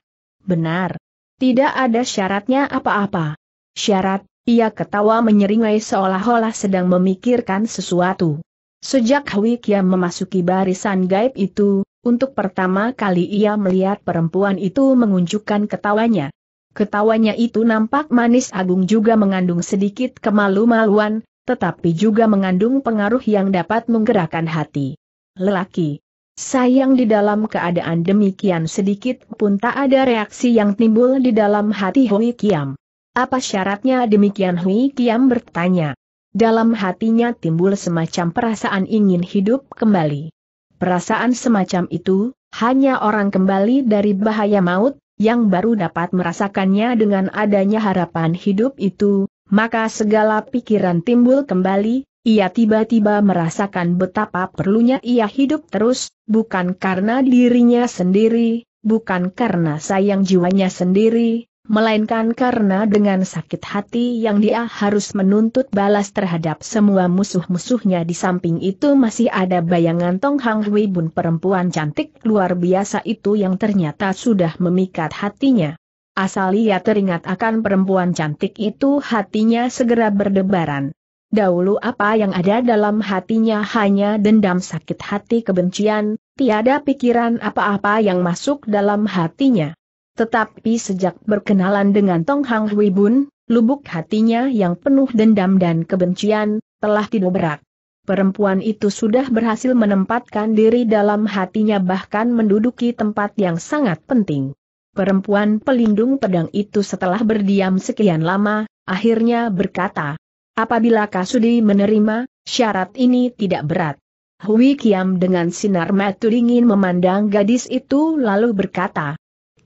Benar. Tidak ada syaratnya apa-apa. Syarat, ia ketawa menyeringai seolah-olah sedang memikirkan sesuatu. Sejak Hui Kiam memasuki barisan gaib itu, untuk pertama kali ia melihat perempuan itu mengunjukkan ketawanya. Ketawanya itu nampak manis agung juga mengandung sedikit kemalu-maluan, tetapi juga mengandung pengaruh yang dapat menggerakkan hati. Lelaki. Sayang di dalam keadaan demikian sedikit pun tak ada reaksi yang timbul di dalam hati Hui Kiam. Apa syaratnya demikian Hui Kiam bertanya. Dalam hatinya timbul semacam perasaan ingin hidup kembali. Perasaan semacam itu, hanya orang kembali dari bahaya maut, yang baru dapat merasakannya dengan adanya harapan hidup itu, maka segala pikiran timbul kembali, ia tiba-tiba merasakan betapa perlunya ia hidup terus, bukan karena dirinya sendiri, bukan karena sayang jiwanya sendiri, melainkan karena dengan sakit hati yang dia harus menuntut balas terhadap semua musuh-musuhnya di samping itu masih ada bayangan Tong Hang Hui Bun perempuan cantik luar biasa itu yang ternyata sudah memikat hatinya. Asal ia teringat akan perempuan cantik itu hatinya segera berdebaran. Dahulu apa yang ada dalam hatinya hanya dendam sakit hati kebencian, tiada pikiran apa-apa yang masuk dalam hatinya. Tetapi sejak berkenalan dengan Tong Hang Hui Bun, lubuk hatinya yang penuh dendam dan kebencian, telah didobrak. Perempuan itu sudah berhasil menempatkan diri dalam hatinya bahkan menduduki tempat yang sangat penting. Perempuan pelindung pedang itu setelah berdiam sekian lama, akhirnya berkata, Apabila Kasudi menerima, syarat ini tidak berat. Hui Kiam dengan sinar mata dingin memandang gadis itu lalu berkata,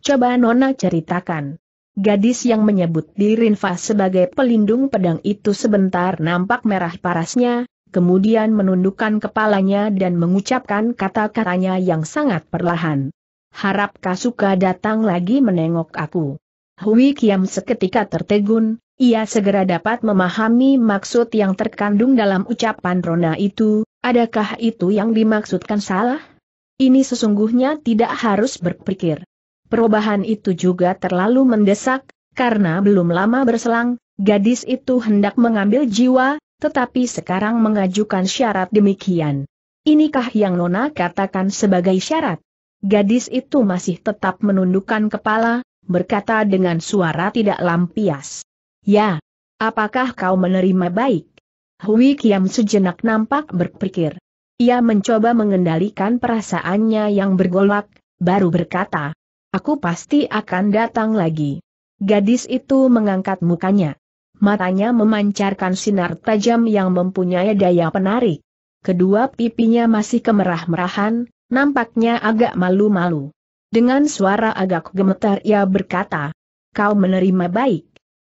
Coba Nona ceritakan. Gadis yang menyebut Dirinfa sebagai pelindung pedang itu sebentar nampak merah parasnya, kemudian menundukkan kepalanya dan mengucapkan kata-katanya yang sangat perlahan. Harap Kasuka datang lagi menengok aku. Hui Kiam seketika tertegun, ia segera dapat memahami maksud yang terkandung dalam ucapan Rona itu, adakah itu yang dimaksudkan salah? Ini sesungguhnya tidak harus berpikir. Perubahan itu juga terlalu mendesak, karena belum lama berselang, gadis itu hendak mengambil jiwa, tetapi sekarang mengajukan syarat demikian. Inikah yang Nona katakan sebagai syarat? Gadis itu masih tetap menundukkan kepala, berkata dengan suara tidak lampias. Ya, apakah kau menerima baik? Hui Kiam sejenak nampak berpikir. Ia mencoba mengendalikan perasaannya yang bergolak, baru berkata, Aku pasti akan datang lagi. Gadis itu mengangkat mukanya. Matanya memancarkan sinar tajam yang mempunyai daya penarik. Kedua pipinya masih kemerah-merahan, nampaknya agak malu-malu. Dengan suara agak gemetar ia berkata, Kau menerima baik.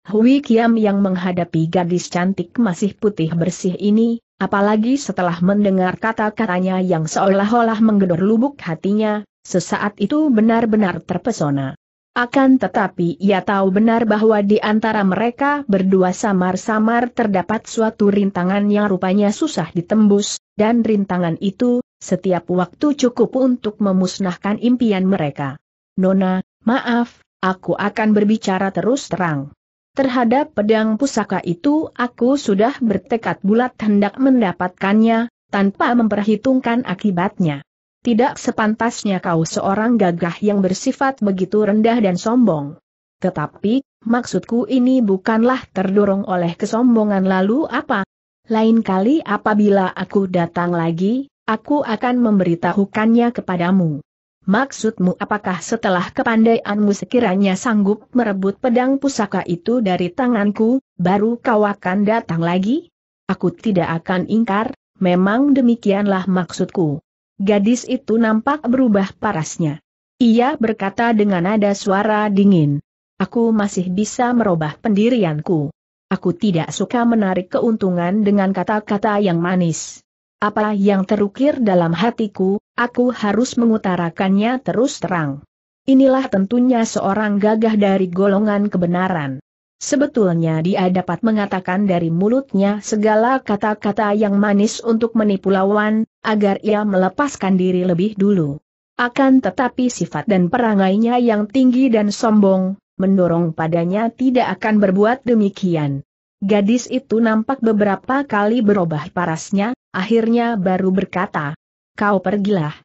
Hui Kiam yang menghadapi gadis cantik masih putih bersih ini, apalagi setelah mendengar kata-katanya yang seolah-olah menggedor lubuk hatinya, Sesaat itu benar-benar terpesona. Akan tetapi ia tahu benar bahwa di antara mereka berdua samar-samar terdapat suatu rintangan yang rupanya susah ditembus, dan rintangan itu, setiap waktu cukup untuk memusnahkan impian mereka. Nona, maaf, aku akan berbicara terus terang. Terhadap pedang pusaka itu aku sudah bertekad bulat hendak mendapatkannya, tanpa memperhitungkan akibatnya. Tidak sepantasnya kau seorang gagah yang bersifat begitu rendah dan sombong. Tetapi, maksudku ini bukanlah terdorong oleh kesombongan lalu apa? Lain kali apabila aku datang lagi, aku akan memberitahukannya kepadamu. Maksudmu apakah setelah kepandaianmu sekiranya sanggup merebut pedang pusaka itu dari tanganku, baru kau akan datang lagi? Aku tidak akan ingkar, memang demikianlah maksudku. Gadis itu nampak berubah parasnya. Ia berkata dengan nada suara dingin. Aku masih bisa merubah pendirianku. Aku tidak suka menarik keuntungan dengan kata-kata yang manis. Apa yang terukir dalam hatiku, aku harus mengutarakannya terus terang. Inilah tentunya seorang gagah dari golongan kebenaran. Sebetulnya dia dapat mengatakan dari mulutnya segala kata-kata yang manis untuk menipu lawan, agar ia melepaskan diri lebih dulu. Akan tetapi sifat dan perangainya yang tinggi dan sombong, mendorong padanya tidak akan berbuat demikian. Gadis itu nampak beberapa kali berubah parasnya, akhirnya baru berkata, Kau pergilah.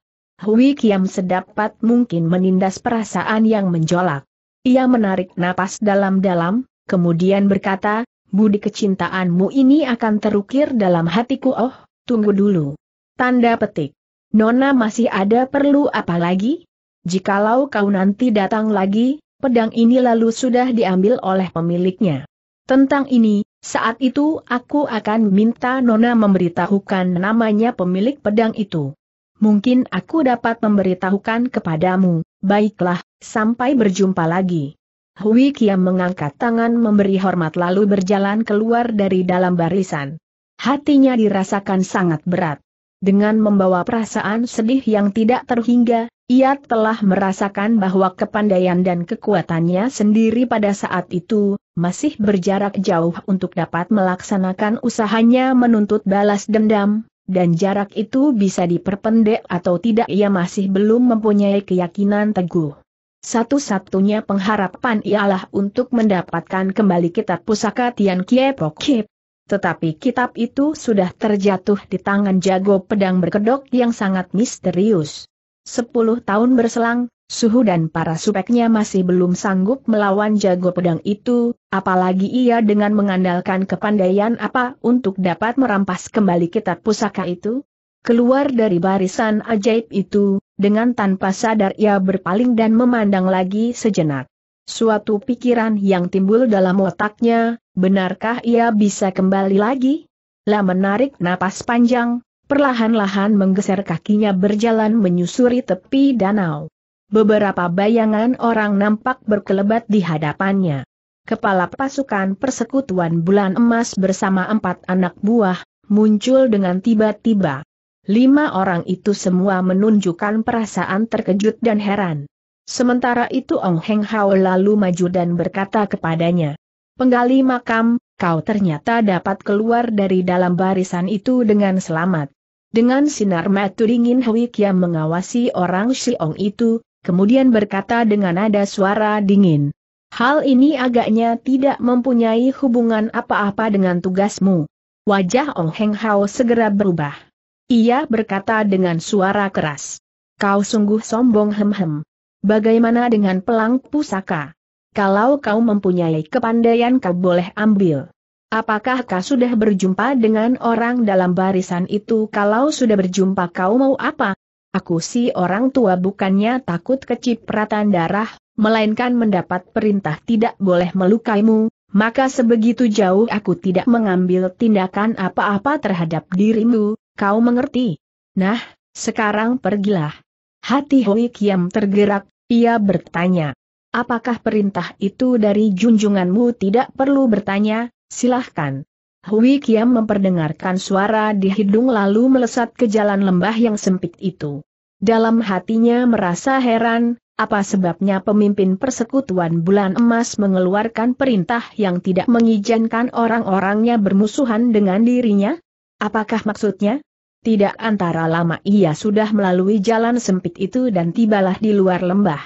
Hui Kiam sedapat mungkin menindas perasaan yang menjolak. Ia menarik napas dalam-dalam, kemudian berkata, budi kecintaanmu ini akan terukir dalam hatiku oh, tunggu dulu. Tanda petik. Nona masih ada perlu apa lagi? Jikalau kau nanti datang lagi, pedang ini lalu sudah diambil oleh pemiliknya. Tentang ini, saat itu aku akan minta Nona memberitahukan namanya pemilik pedang itu. Mungkin aku dapat memberitahukan kepadamu, baiklah, sampai berjumpa lagi. Hui Kiam mengangkat tangan memberi hormat lalu berjalan keluar dari dalam barisan. Hatinya dirasakan sangat berat. Dengan membawa perasaan sedih yang tidak terhingga, ia telah merasakan bahwa kepandaian dan kekuatannya sendiri pada saat itu, masih berjarak jauh untuk dapat melaksanakan usahanya menuntut balas dendam, dan jarak itu bisa diperpendek atau tidak ia masih belum mempunyai keyakinan teguh. Satu-satunya pengharapan ialah untuk mendapatkan kembali kitab pusaka Tian Kie Prokip. Tetapi kitab itu sudah terjatuh di tangan jago pedang berkedok yang sangat misterius. Sepuluh tahun berselang, Suhu dan para supeknya masih belum sanggup melawan jago pedang itu, apalagi ia dengan mengandalkan kepandaian apa untuk dapat merampas kembali kitab pusaka itu. Keluar dari barisan ajaib itu, dengan tanpa sadar ia berpaling dan memandang lagi sejenak. Suatu pikiran yang timbul dalam otaknya, benarkah ia bisa kembali lagi? Lah menarik napas panjang, perlahan-lahan menggeser kakinya berjalan menyusuri tepi danau. Beberapa bayangan orang nampak berkelebat di hadapannya. Kepala pasukan persekutuan bulan emas bersama empat anak buah, muncul dengan tiba-tiba. Lima orang itu semua menunjukkan perasaan terkejut dan heran. Sementara itu Ong Heng Hao lalu maju dan berkata kepadanya, Penggali makam, kau ternyata dapat keluar dari dalam barisan itu dengan selamat. Dengan sinar mata dingin Hui yang mengawasi orang Si Ong itu, kemudian berkata dengan nada suara dingin. Hal ini agaknya tidak mempunyai hubungan apa-apa dengan tugasmu. Wajah Ong Heng Hao segera berubah. Ia berkata dengan suara keras. Kau sungguh sombong hem-hem. Bagaimana dengan pelang pusaka? Kalau kau mempunyai kepandaian kau boleh ambil. Apakah kau sudah berjumpa dengan orang dalam barisan itu kalau sudah berjumpa kau mau apa? Aku si orang tua bukannya takut kecipratan darah, melainkan mendapat perintah tidak boleh melukaimu, maka sebegitu jauh aku tidak mengambil tindakan apa-apa terhadap dirimu, Kau mengerti? Nah, sekarang pergilah. Hati Hui Kiam tergerak, ia bertanya. Apakah perintah itu dari junjunganmu tidak perlu bertanya, silahkan. Hui Kiam memperdengarkan suara di hidung lalu melesat ke jalan lembah yang sempit itu. Dalam hatinya merasa heran, apa sebabnya pemimpin persekutuan bulan emas mengeluarkan perintah yang tidak mengizinkan orang-orangnya bermusuhan dengan dirinya? Apakah maksudnya? Tidak antara lama ia sudah melalui jalan sempit itu dan tibalah di luar lembah.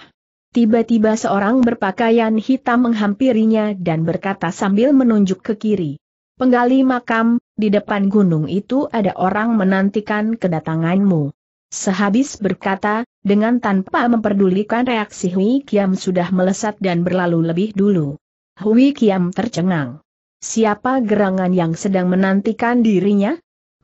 Tiba-tiba seorang berpakaian hitam menghampirinya dan berkata sambil menunjuk ke kiri. Penggali makam, di depan gunung itu ada orang menantikan kedatanganmu. Sehabis berkata, dengan tanpa memperdulikan reaksi Hui Kiam sudah melesat dan berlalu lebih dulu. Hui Kiam tercengang. Siapa gerangan yang sedang menantikan dirinya?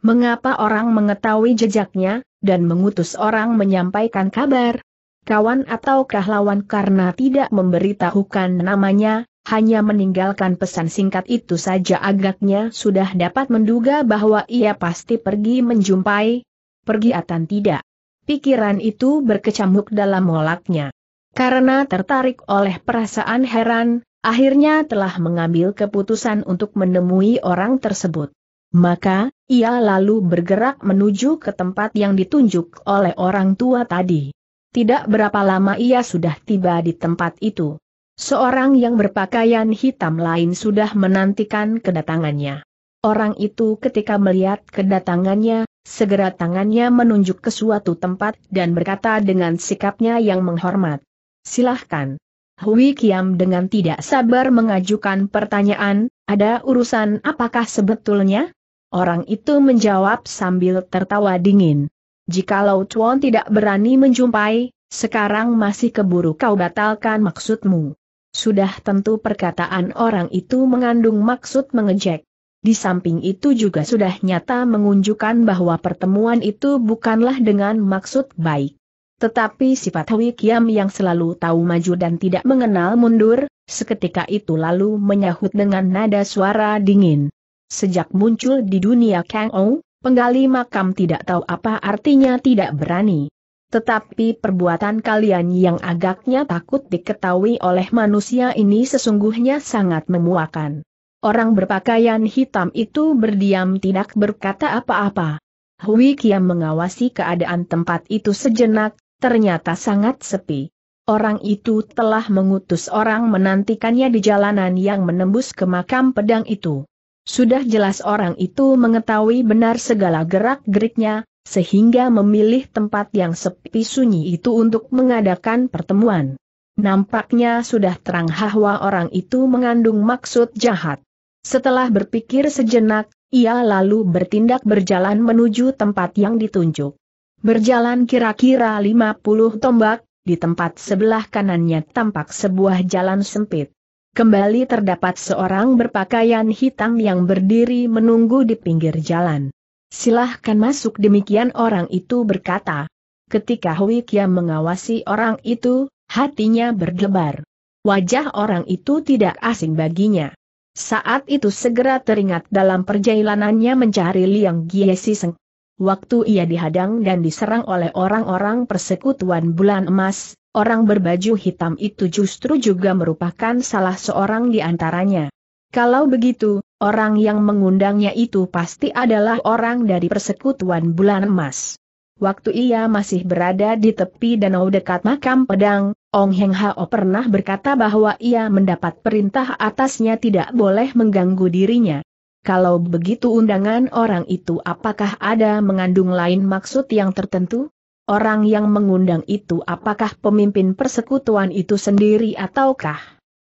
Mengapa orang mengetahui jejaknya, dan mengutus orang menyampaikan kabar? Kawan atau lawan karena tidak memberitahukan namanya, hanya meninggalkan pesan singkat itu saja agaknya sudah dapat menduga bahwa ia pasti pergi menjumpai, pergi atau tidak. Pikiran itu berkecamuk dalam molaknya. Karena tertarik oleh perasaan heran, akhirnya telah mengambil keputusan untuk menemui orang tersebut. Maka, ia lalu bergerak menuju ke tempat yang ditunjuk oleh orang tua tadi. Tidak berapa lama ia sudah tiba di tempat itu. Seorang yang berpakaian hitam lain sudah menantikan kedatangannya. Orang itu ketika melihat kedatangannya, segera tangannya menunjuk ke suatu tempat dan berkata dengan sikapnya yang menghormat. Silahkan. Hui Kiam dengan tidak sabar mengajukan pertanyaan, ada urusan apakah sebetulnya? Orang itu menjawab sambil tertawa dingin. Jikalau Chuan tidak berani menjumpai, sekarang masih keburu kau batalkan maksudmu. Sudah tentu perkataan orang itu mengandung maksud mengejek. Di samping itu juga sudah nyata mengunjukkan bahwa pertemuan itu bukanlah dengan maksud baik. Tetapi sifat Hui Kiam yang selalu tahu maju dan tidak mengenal mundur, seketika itu lalu menyahut dengan nada suara dingin. Sejak muncul di dunia Kang Ou, penggali makam tidak tahu apa artinya tidak berani. Tetapi perbuatan kalian yang agaknya takut diketahui oleh manusia ini sesungguhnya sangat memuakan. Orang berpakaian hitam itu berdiam tidak berkata apa-apa. Hui Kiam mengawasi keadaan tempat itu sejenak, ternyata sangat sepi. Orang itu telah mengutus orang menantikannya di jalanan yang menembus ke makam pedang itu. Sudah jelas orang itu mengetahui benar segala gerak-geriknya, sehingga memilih tempat yang sepi sunyi itu untuk mengadakan pertemuan. Nampaknya sudah terang bahwa orang itu mengandung maksud jahat. Setelah berpikir sejenak, ia lalu bertindak berjalan menuju tempat yang ditunjuk. Berjalan kira-kira 50 tombak, di tempat sebelah kanannya tampak sebuah jalan sempit. Kembali terdapat seorang berpakaian hitam yang berdiri menunggu di pinggir jalan. Silahkan masuk demikian orang itu berkata. Ketika Hui Kia mengawasi orang itu, hatinya berdebar. Wajah orang itu tidak asing baginya. Saat itu segera teringat dalam perjalanannya mencari Liang Giesi Seng. Waktu ia dihadang dan diserang oleh orang-orang persekutuan bulan emas, orang berbaju hitam itu justru juga merupakan salah seorang di antaranya. Kalau begitu, orang yang mengundangnya itu pasti adalah orang dari persekutuan bulan emas. Waktu ia masih berada di tepi danau dekat makam pedang, Ong Heng Hao pernah berkata bahwa ia mendapat perintah atasnya tidak boleh mengganggu dirinya. Kalau begitu undangan orang itu apakah ada mengandung lain maksud yang tertentu? Orang yang mengundang itu apakah pemimpin persekutuan itu sendiri ataukah?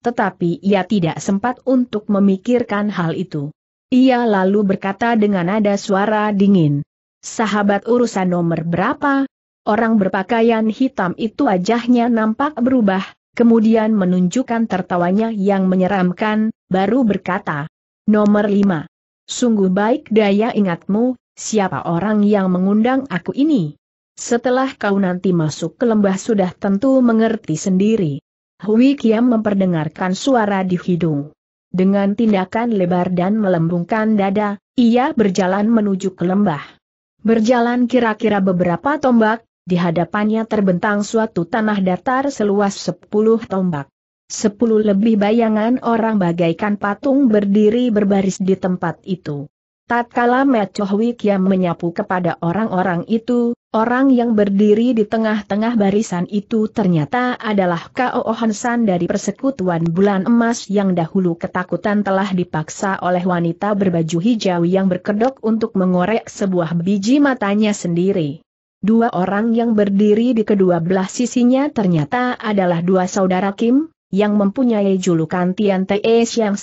Tetapi ia tidak sempat untuk memikirkan hal itu. Ia lalu berkata dengan nada suara dingin. Sahabat urusan nomor berapa? Orang berpakaian hitam itu wajahnya nampak berubah, kemudian menunjukkan tertawanya yang menyeramkan, baru berkata. Nomor 5. Sungguh baik daya ingatmu, siapa orang yang mengundang aku ini? Setelah kau nanti masuk ke lembah sudah tentu mengerti sendiri. Hui Kiam memperdengarkan suara di hidung. Dengan tindakan lebar dan melembungkan dada, ia berjalan menuju ke lembah. Berjalan kira-kira beberapa tombak, di hadapannya terbentang suatu tanah datar seluas sepuluh tombak. Sepuluh lebih bayangan orang bagaikan patung berdiri berbaris di tempat itu. Tatkala mecoh Kiam menyapu kepada orang-orang itu, Orang yang berdiri di tengah-tengah barisan itu ternyata adalah Kao Hansan dari persekutuan bulan emas yang dahulu ketakutan telah dipaksa oleh wanita berbaju hijau yang berkedok untuk mengorek sebuah biji matanya sendiri. Dua orang yang berdiri di kedua belah sisinya ternyata adalah dua saudara Kim, yang mempunyai julukan Tian Te Siang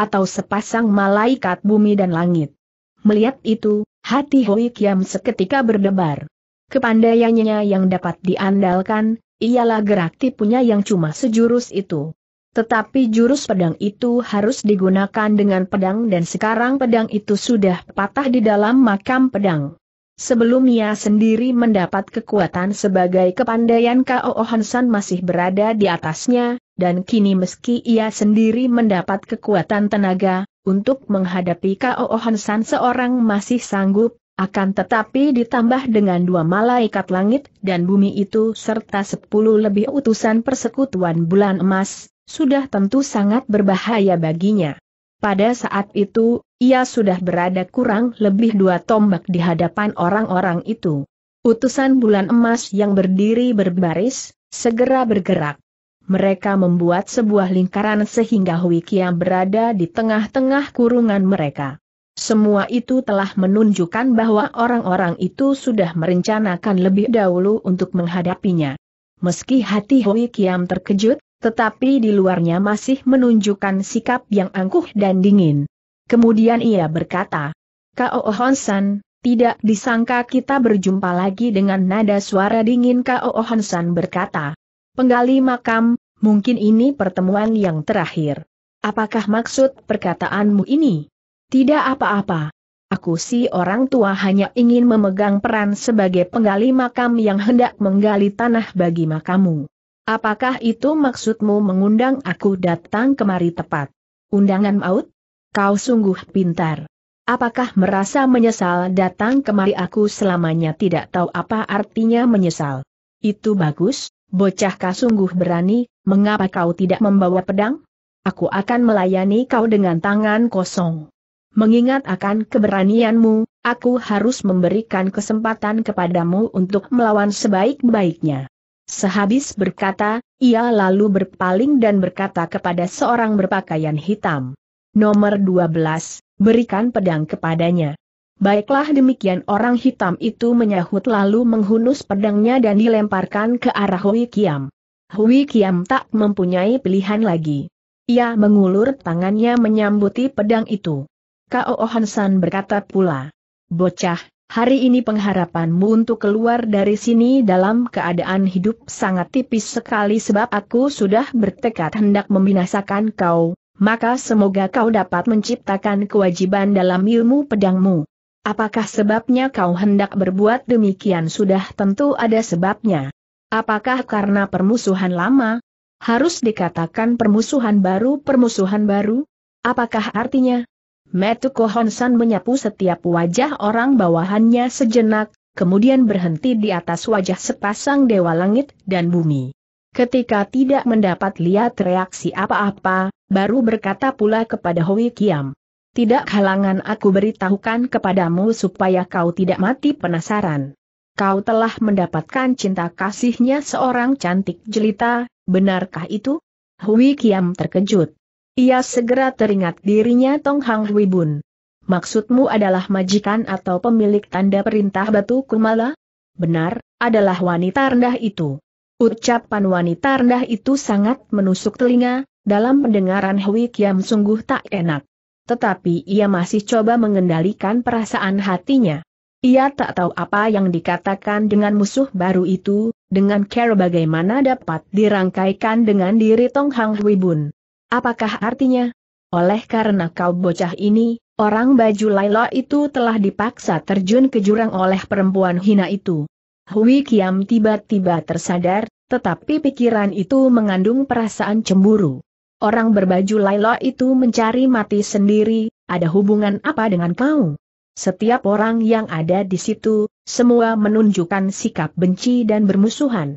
atau sepasang malaikat bumi dan langit. Melihat itu, hati Hoi Kiam seketika berdebar. Kepandaiannya yang dapat diandalkan, ialah gerak tipunya yang cuma sejurus itu. Tetapi jurus pedang itu harus digunakan dengan pedang dan sekarang pedang itu sudah patah di dalam makam pedang. Sebelum ia sendiri mendapat kekuatan sebagai kepandaian K.O. Hansan masih berada di atasnya, dan kini meski ia sendiri mendapat kekuatan tenaga, untuk menghadapi K.O. Hansan seorang masih sanggup, akan tetapi ditambah dengan dua malaikat langit dan bumi itu serta sepuluh lebih utusan persekutuan bulan emas, sudah tentu sangat berbahaya baginya. Pada saat itu, ia sudah berada kurang lebih dua tombak di hadapan orang-orang itu. Utusan bulan emas yang berdiri berbaris, segera bergerak. Mereka membuat sebuah lingkaran sehingga Huikia berada di tengah-tengah kurungan mereka. Semua itu telah menunjukkan bahwa orang-orang itu sudah merencanakan lebih dahulu untuk menghadapinya. Meski hati Hui Kiam terkejut, tetapi di luarnya masih menunjukkan sikap yang angkuh dan dingin. Kemudian ia berkata, Kao Hansan, tidak disangka kita berjumpa lagi dengan nada suara dingin Kao Hansan berkata. Penggali makam, mungkin ini pertemuan yang terakhir. Apakah maksud perkataanmu ini? Tidak apa-apa. Aku si orang tua hanya ingin memegang peran sebagai penggali makam yang hendak menggali tanah bagi makammu. Apakah itu maksudmu mengundang aku datang kemari tepat? Undangan maut? Kau sungguh pintar. Apakah merasa menyesal datang kemari aku selamanya tidak tahu apa artinya menyesal? Itu bagus, bocah kau sungguh berani, mengapa kau tidak membawa pedang? Aku akan melayani kau dengan tangan kosong. Mengingat akan keberanianmu, aku harus memberikan kesempatan kepadamu untuk melawan sebaik-baiknya. Sehabis berkata, ia lalu berpaling dan berkata kepada seorang berpakaian hitam. Nomor 12, berikan pedang kepadanya. Baiklah demikian orang hitam itu menyahut lalu menghunus pedangnya dan dilemparkan ke arah Hui Kiam. Hui Kiam tak mempunyai pilihan lagi. Ia mengulur tangannya menyambuti pedang itu. Kao Hansan berkata pula. Bocah, hari ini pengharapanmu untuk keluar dari sini dalam keadaan hidup sangat tipis sekali sebab aku sudah bertekad hendak membinasakan kau, maka semoga kau dapat menciptakan kewajiban dalam ilmu pedangmu. Apakah sebabnya kau hendak berbuat demikian sudah tentu ada sebabnya. Apakah karena permusuhan lama? Harus dikatakan permusuhan baru permusuhan baru? Apakah artinya, Metu Kohonsan menyapu setiap wajah orang bawahannya sejenak, kemudian berhenti di atas wajah sepasang dewa langit dan bumi. Ketika tidak mendapat lihat reaksi apa-apa, baru berkata pula kepada Hui Kiam. Tidak halangan aku beritahukan kepadamu supaya kau tidak mati penasaran. Kau telah mendapatkan cinta kasihnya seorang cantik jelita, benarkah itu? Hui Kiam terkejut. Ia segera teringat dirinya Tong Hang Hui Bun. Maksudmu adalah majikan atau pemilik tanda perintah batu kumala? Benar, adalah wanita rendah itu. Ucapan wanita rendah itu sangat menusuk telinga, dalam pendengaran Hui Kiam sungguh tak enak. Tetapi ia masih coba mengendalikan perasaan hatinya. Ia tak tahu apa yang dikatakan dengan musuh baru itu, dengan cara bagaimana dapat dirangkaikan dengan diri Tong Hang Hui Bun. Apakah artinya? Oleh karena kau bocah ini, orang baju Laila itu telah dipaksa terjun ke jurang oleh perempuan hina itu. Hui Kiam tiba-tiba tersadar, tetapi pikiran itu mengandung perasaan cemburu. Orang berbaju Laila itu mencari mati sendiri, ada hubungan apa dengan kau? Setiap orang yang ada di situ, semua menunjukkan sikap benci dan bermusuhan.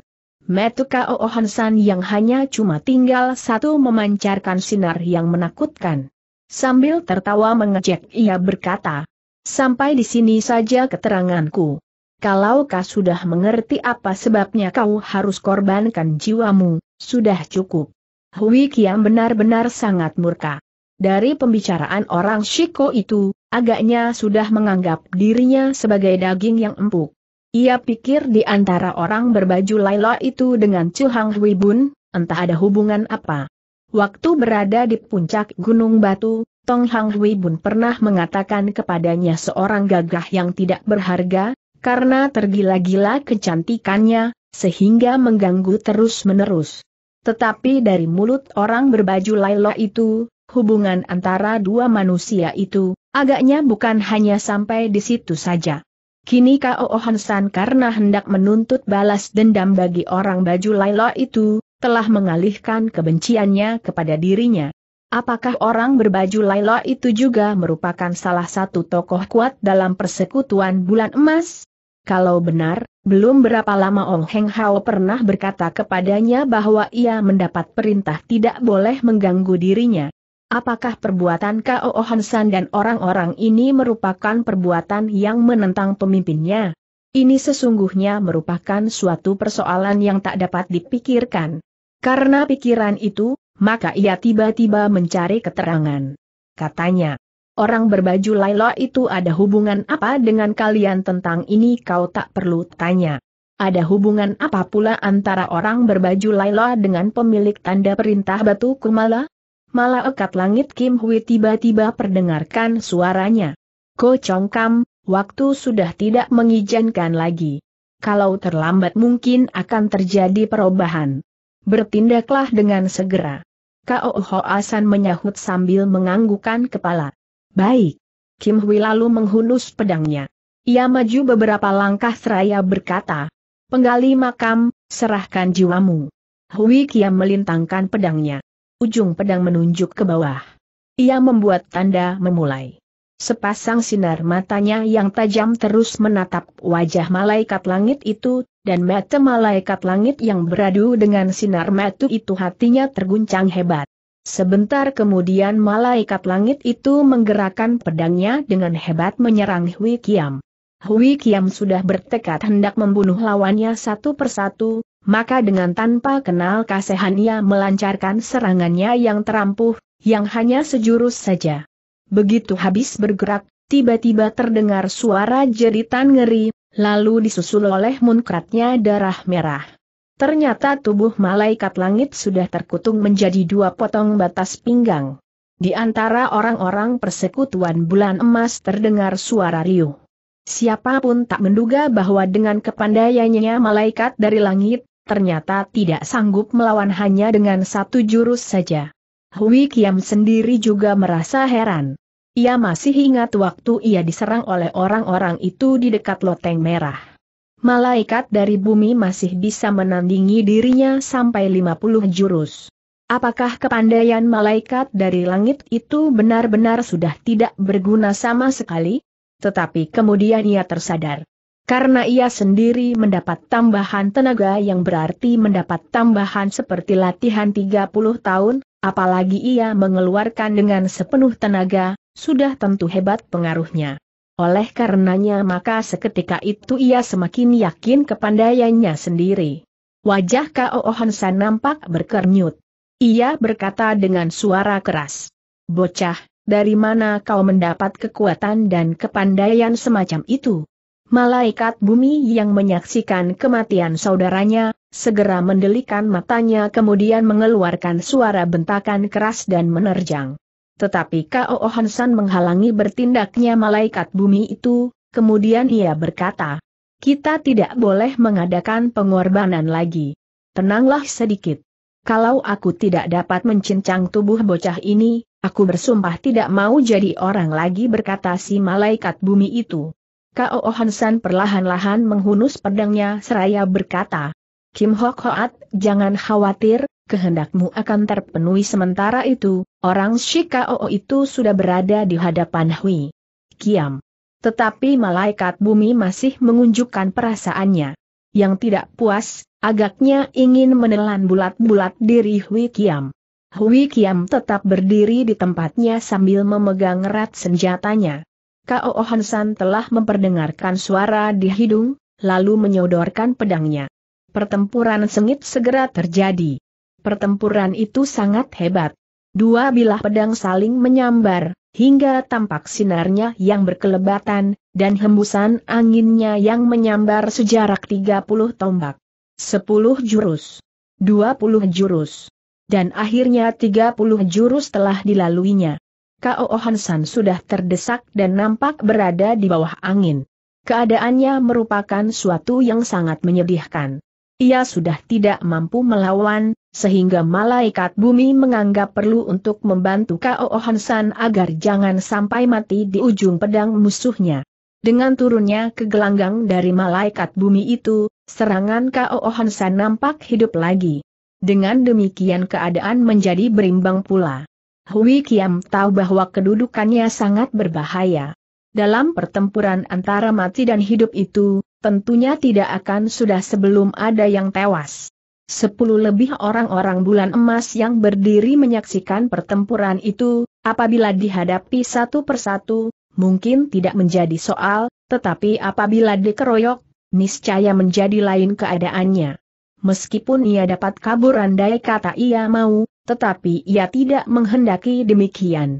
Metuka Oohansan yang hanya cuma tinggal satu memancarkan sinar yang menakutkan. Sambil tertawa mengejek ia berkata, Sampai di sini saja keteranganku. Kalau kau sudah mengerti apa sebabnya kau harus korbankan jiwamu, sudah cukup. Hui Kiam benar-benar sangat murka. Dari pembicaraan orang Shiko itu, agaknya sudah menganggap dirinya sebagai daging yang empuk. Ia pikir di antara orang berbaju Laila itu dengan Chu Hang Hui Bun, entah ada hubungan apa. Waktu berada di puncak Gunung Batu, Tong Hang Hui Bun pernah mengatakan kepadanya seorang gagah yang tidak berharga, karena tergila-gila kecantikannya, sehingga mengganggu terus-menerus. Tetapi dari mulut orang berbaju Laila itu, hubungan antara dua manusia itu, agaknya bukan hanya sampai di situ saja. Kini Kao Hansan karena hendak menuntut balas dendam bagi orang baju Laila itu, telah mengalihkan kebenciannya kepada dirinya. Apakah orang berbaju Laila itu juga merupakan salah satu tokoh kuat dalam persekutuan bulan emas? Kalau benar, belum berapa lama Ong Heng Hao pernah berkata kepadanya bahwa ia mendapat perintah tidak boleh mengganggu dirinya. Apakah perbuatan K.O. Hansan dan orang-orang ini merupakan perbuatan yang menentang pemimpinnya? Ini sesungguhnya merupakan suatu persoalan yang tak dapat dipikirkan. Karena pikiran itu, maka ia tiba-tiba mencari keterangan. Katanya, orang berbaju Laila itu ada hubungan apa dengan kalian tentang ini kau tak perlu tanya. Ada hubungan apa pula antara orang berbaju Laila dengan pemilik tanda perintah batu Kumala? malah ekat langit Kim Hui tiba-tiba perdengarkan suaranya. Ko Chong Kam, waktu sudah tidak mengizinkan lagi. Kalau terlambat mungkin akan terjadi perubahan. Bertindaklah dengan segera. Kao Asan menyahut sambil menganggukan kepala. Baik. Kim Hui lalu menghunus pedangnya. Ia maju beberapa langkah seraya berkata, Penggali makam, serahkan jiwamu. Hui Kiam melintangkan pedangnya ujung pedang menunjuk ke bawah. Ia membuat tanda memulai. Sepasang sinar matanya yang tajam terus menatap wajah malaikat langit itu, dan mata malaikat langit yang beradu dengan sinar mata itu hatinya terguncang hebat. Sebentar kemudian malaikat langit itu menggerakkan pedangnya dengan hebat menyerang Hui Kiam. Hui Kiam sudah bertekad hendak membunuh lawannya satu persatu, maka dengan tanpa kenal kasehan ia melancarkan serangannya yang terampuh, yang hanya sejurus saja. Begitu habis bergerak, tiba-tiba terdengar suara jeritan ngeri, lalu disusul oleh munkratnya darah merah. Ternyata tubuh malaikat langit sudah terkutung menjadi dua potong batas pinggang. Di antara orang-orang persekutuan bulan emas terdengar suara riuh. Siapapun tak menduga bahwa dengan kepandaiannya malaikat dari langit, ternyata tidak sanggup melawan hanya dengan satu jurus saja. Hui Kiam sendiri juga merasa heran. Ia masih ingat waktu ia diserang oleh orang-orang itu di dekat loteng merah. Malaikat dari bumi masih bisa menandingi dirinya sampai 50 jurus. Apakah kepandaian malaikat dari langit itu benar-benar sudah tidak berguna sama sekali? Tetapi kemudian ia tersadar karena ia sendiri mendapat tambahan tenaga yang berarti mendapat tambahan seperti latihan 30 tahun, apalagi ia mengeluarkan dengan sepenuh tenaga, sudah tentu hebat pengaruhnya. Oleh karenanya maka seketika itu ia semakin yakin kepandaiannya sendiri. Wajah K.O. Hansa nampak berkernyut. Ia berkata dengan suara keras. Bocah, dari mana kau mendapat kekuatan dan kepandaian semacam itu? Malaikat bumi yang menyaksikan kematian saudaranya, segera mendelikan matanya kemudian mengeluarkan suara bentakan keras dan menerjang. Tetapi Kao Hansan menghalangi bertindaknya malaikat bumi itu, kemudian ia berkata, kita tidak boleh mengadakan pengorbanan lagi. Tenanglah sedikit. Kalau aku tidak dapat mencincang tubuh bocah ini, aku bersumpah tidak mau jadi orang lagi berkata si malaikat bumi itu. Kao Hansan perlahan-lahan menghunus pedangnya seraya berkata, Kim Hok Hoat, jangan khawatir, kehendakmu akan terpenuhi sementara itu, orang Shikao itu sudah berada di hadapan Hui. Kiam. Tetapi malaikat bumi masih mengunjukkan perasaannya. Yang tidak puas, agaknya ingin menelan bulat-bulat diri Hui Kiam. Hui Kiam tetap berdiri di tempatnya sambil memegang erat senjatanya. Kao Hansan telah memperdengarkan suara di hidung, lalu menyodorkan pedangnya. Pertempuran sengit segera terjadi. Pertempuran itu sangat hebat. Dua bilah pedang saling menyambar, hingga tampak sinarnya yang berkelebatan, dan hembusan anginnya yang menyambar sejarak 30 tombak. 10 jurus. 20 jurus. Dan akhirnya 30 jurus telah dilaluinya. Kao Hansan sudah terdesak dan nampak berada di bawah angin. Keadaannya merupakan suatu yang sangat menyedihkan. Ia sudah tidak mampu melawan, sehingga malaikat bumi menganggap perlu untuk membantu Kao Hansan agar jangan sampai mati di ujung pedang musuhnya. Dengan turunnya ke gelanggang dari malaikat bumi itu, serangan Kao Hansan nampak hidup lagi. Dengan demikian keadaan menjadi berimbang pula. Hui Kiam tahu bahwa kedudukannya sangat berbahaya. Dalam pertempuran antara mati dan hidup itu, tentunya tidak akan sudah sebelum ada yang tewas. Sepuluh lebih orang-orang bulan emas yang berdiri menyaksikan pertempuran itu, apabila dihadapi satu persatu, mungkin tidak menjadi soal, tetapi apabila dikeroyok, niscaya menjadi lain keadaannya. Meskipun ia dapat kabur andai kata ia mau, tetapi ia tidak menghendaki demikian.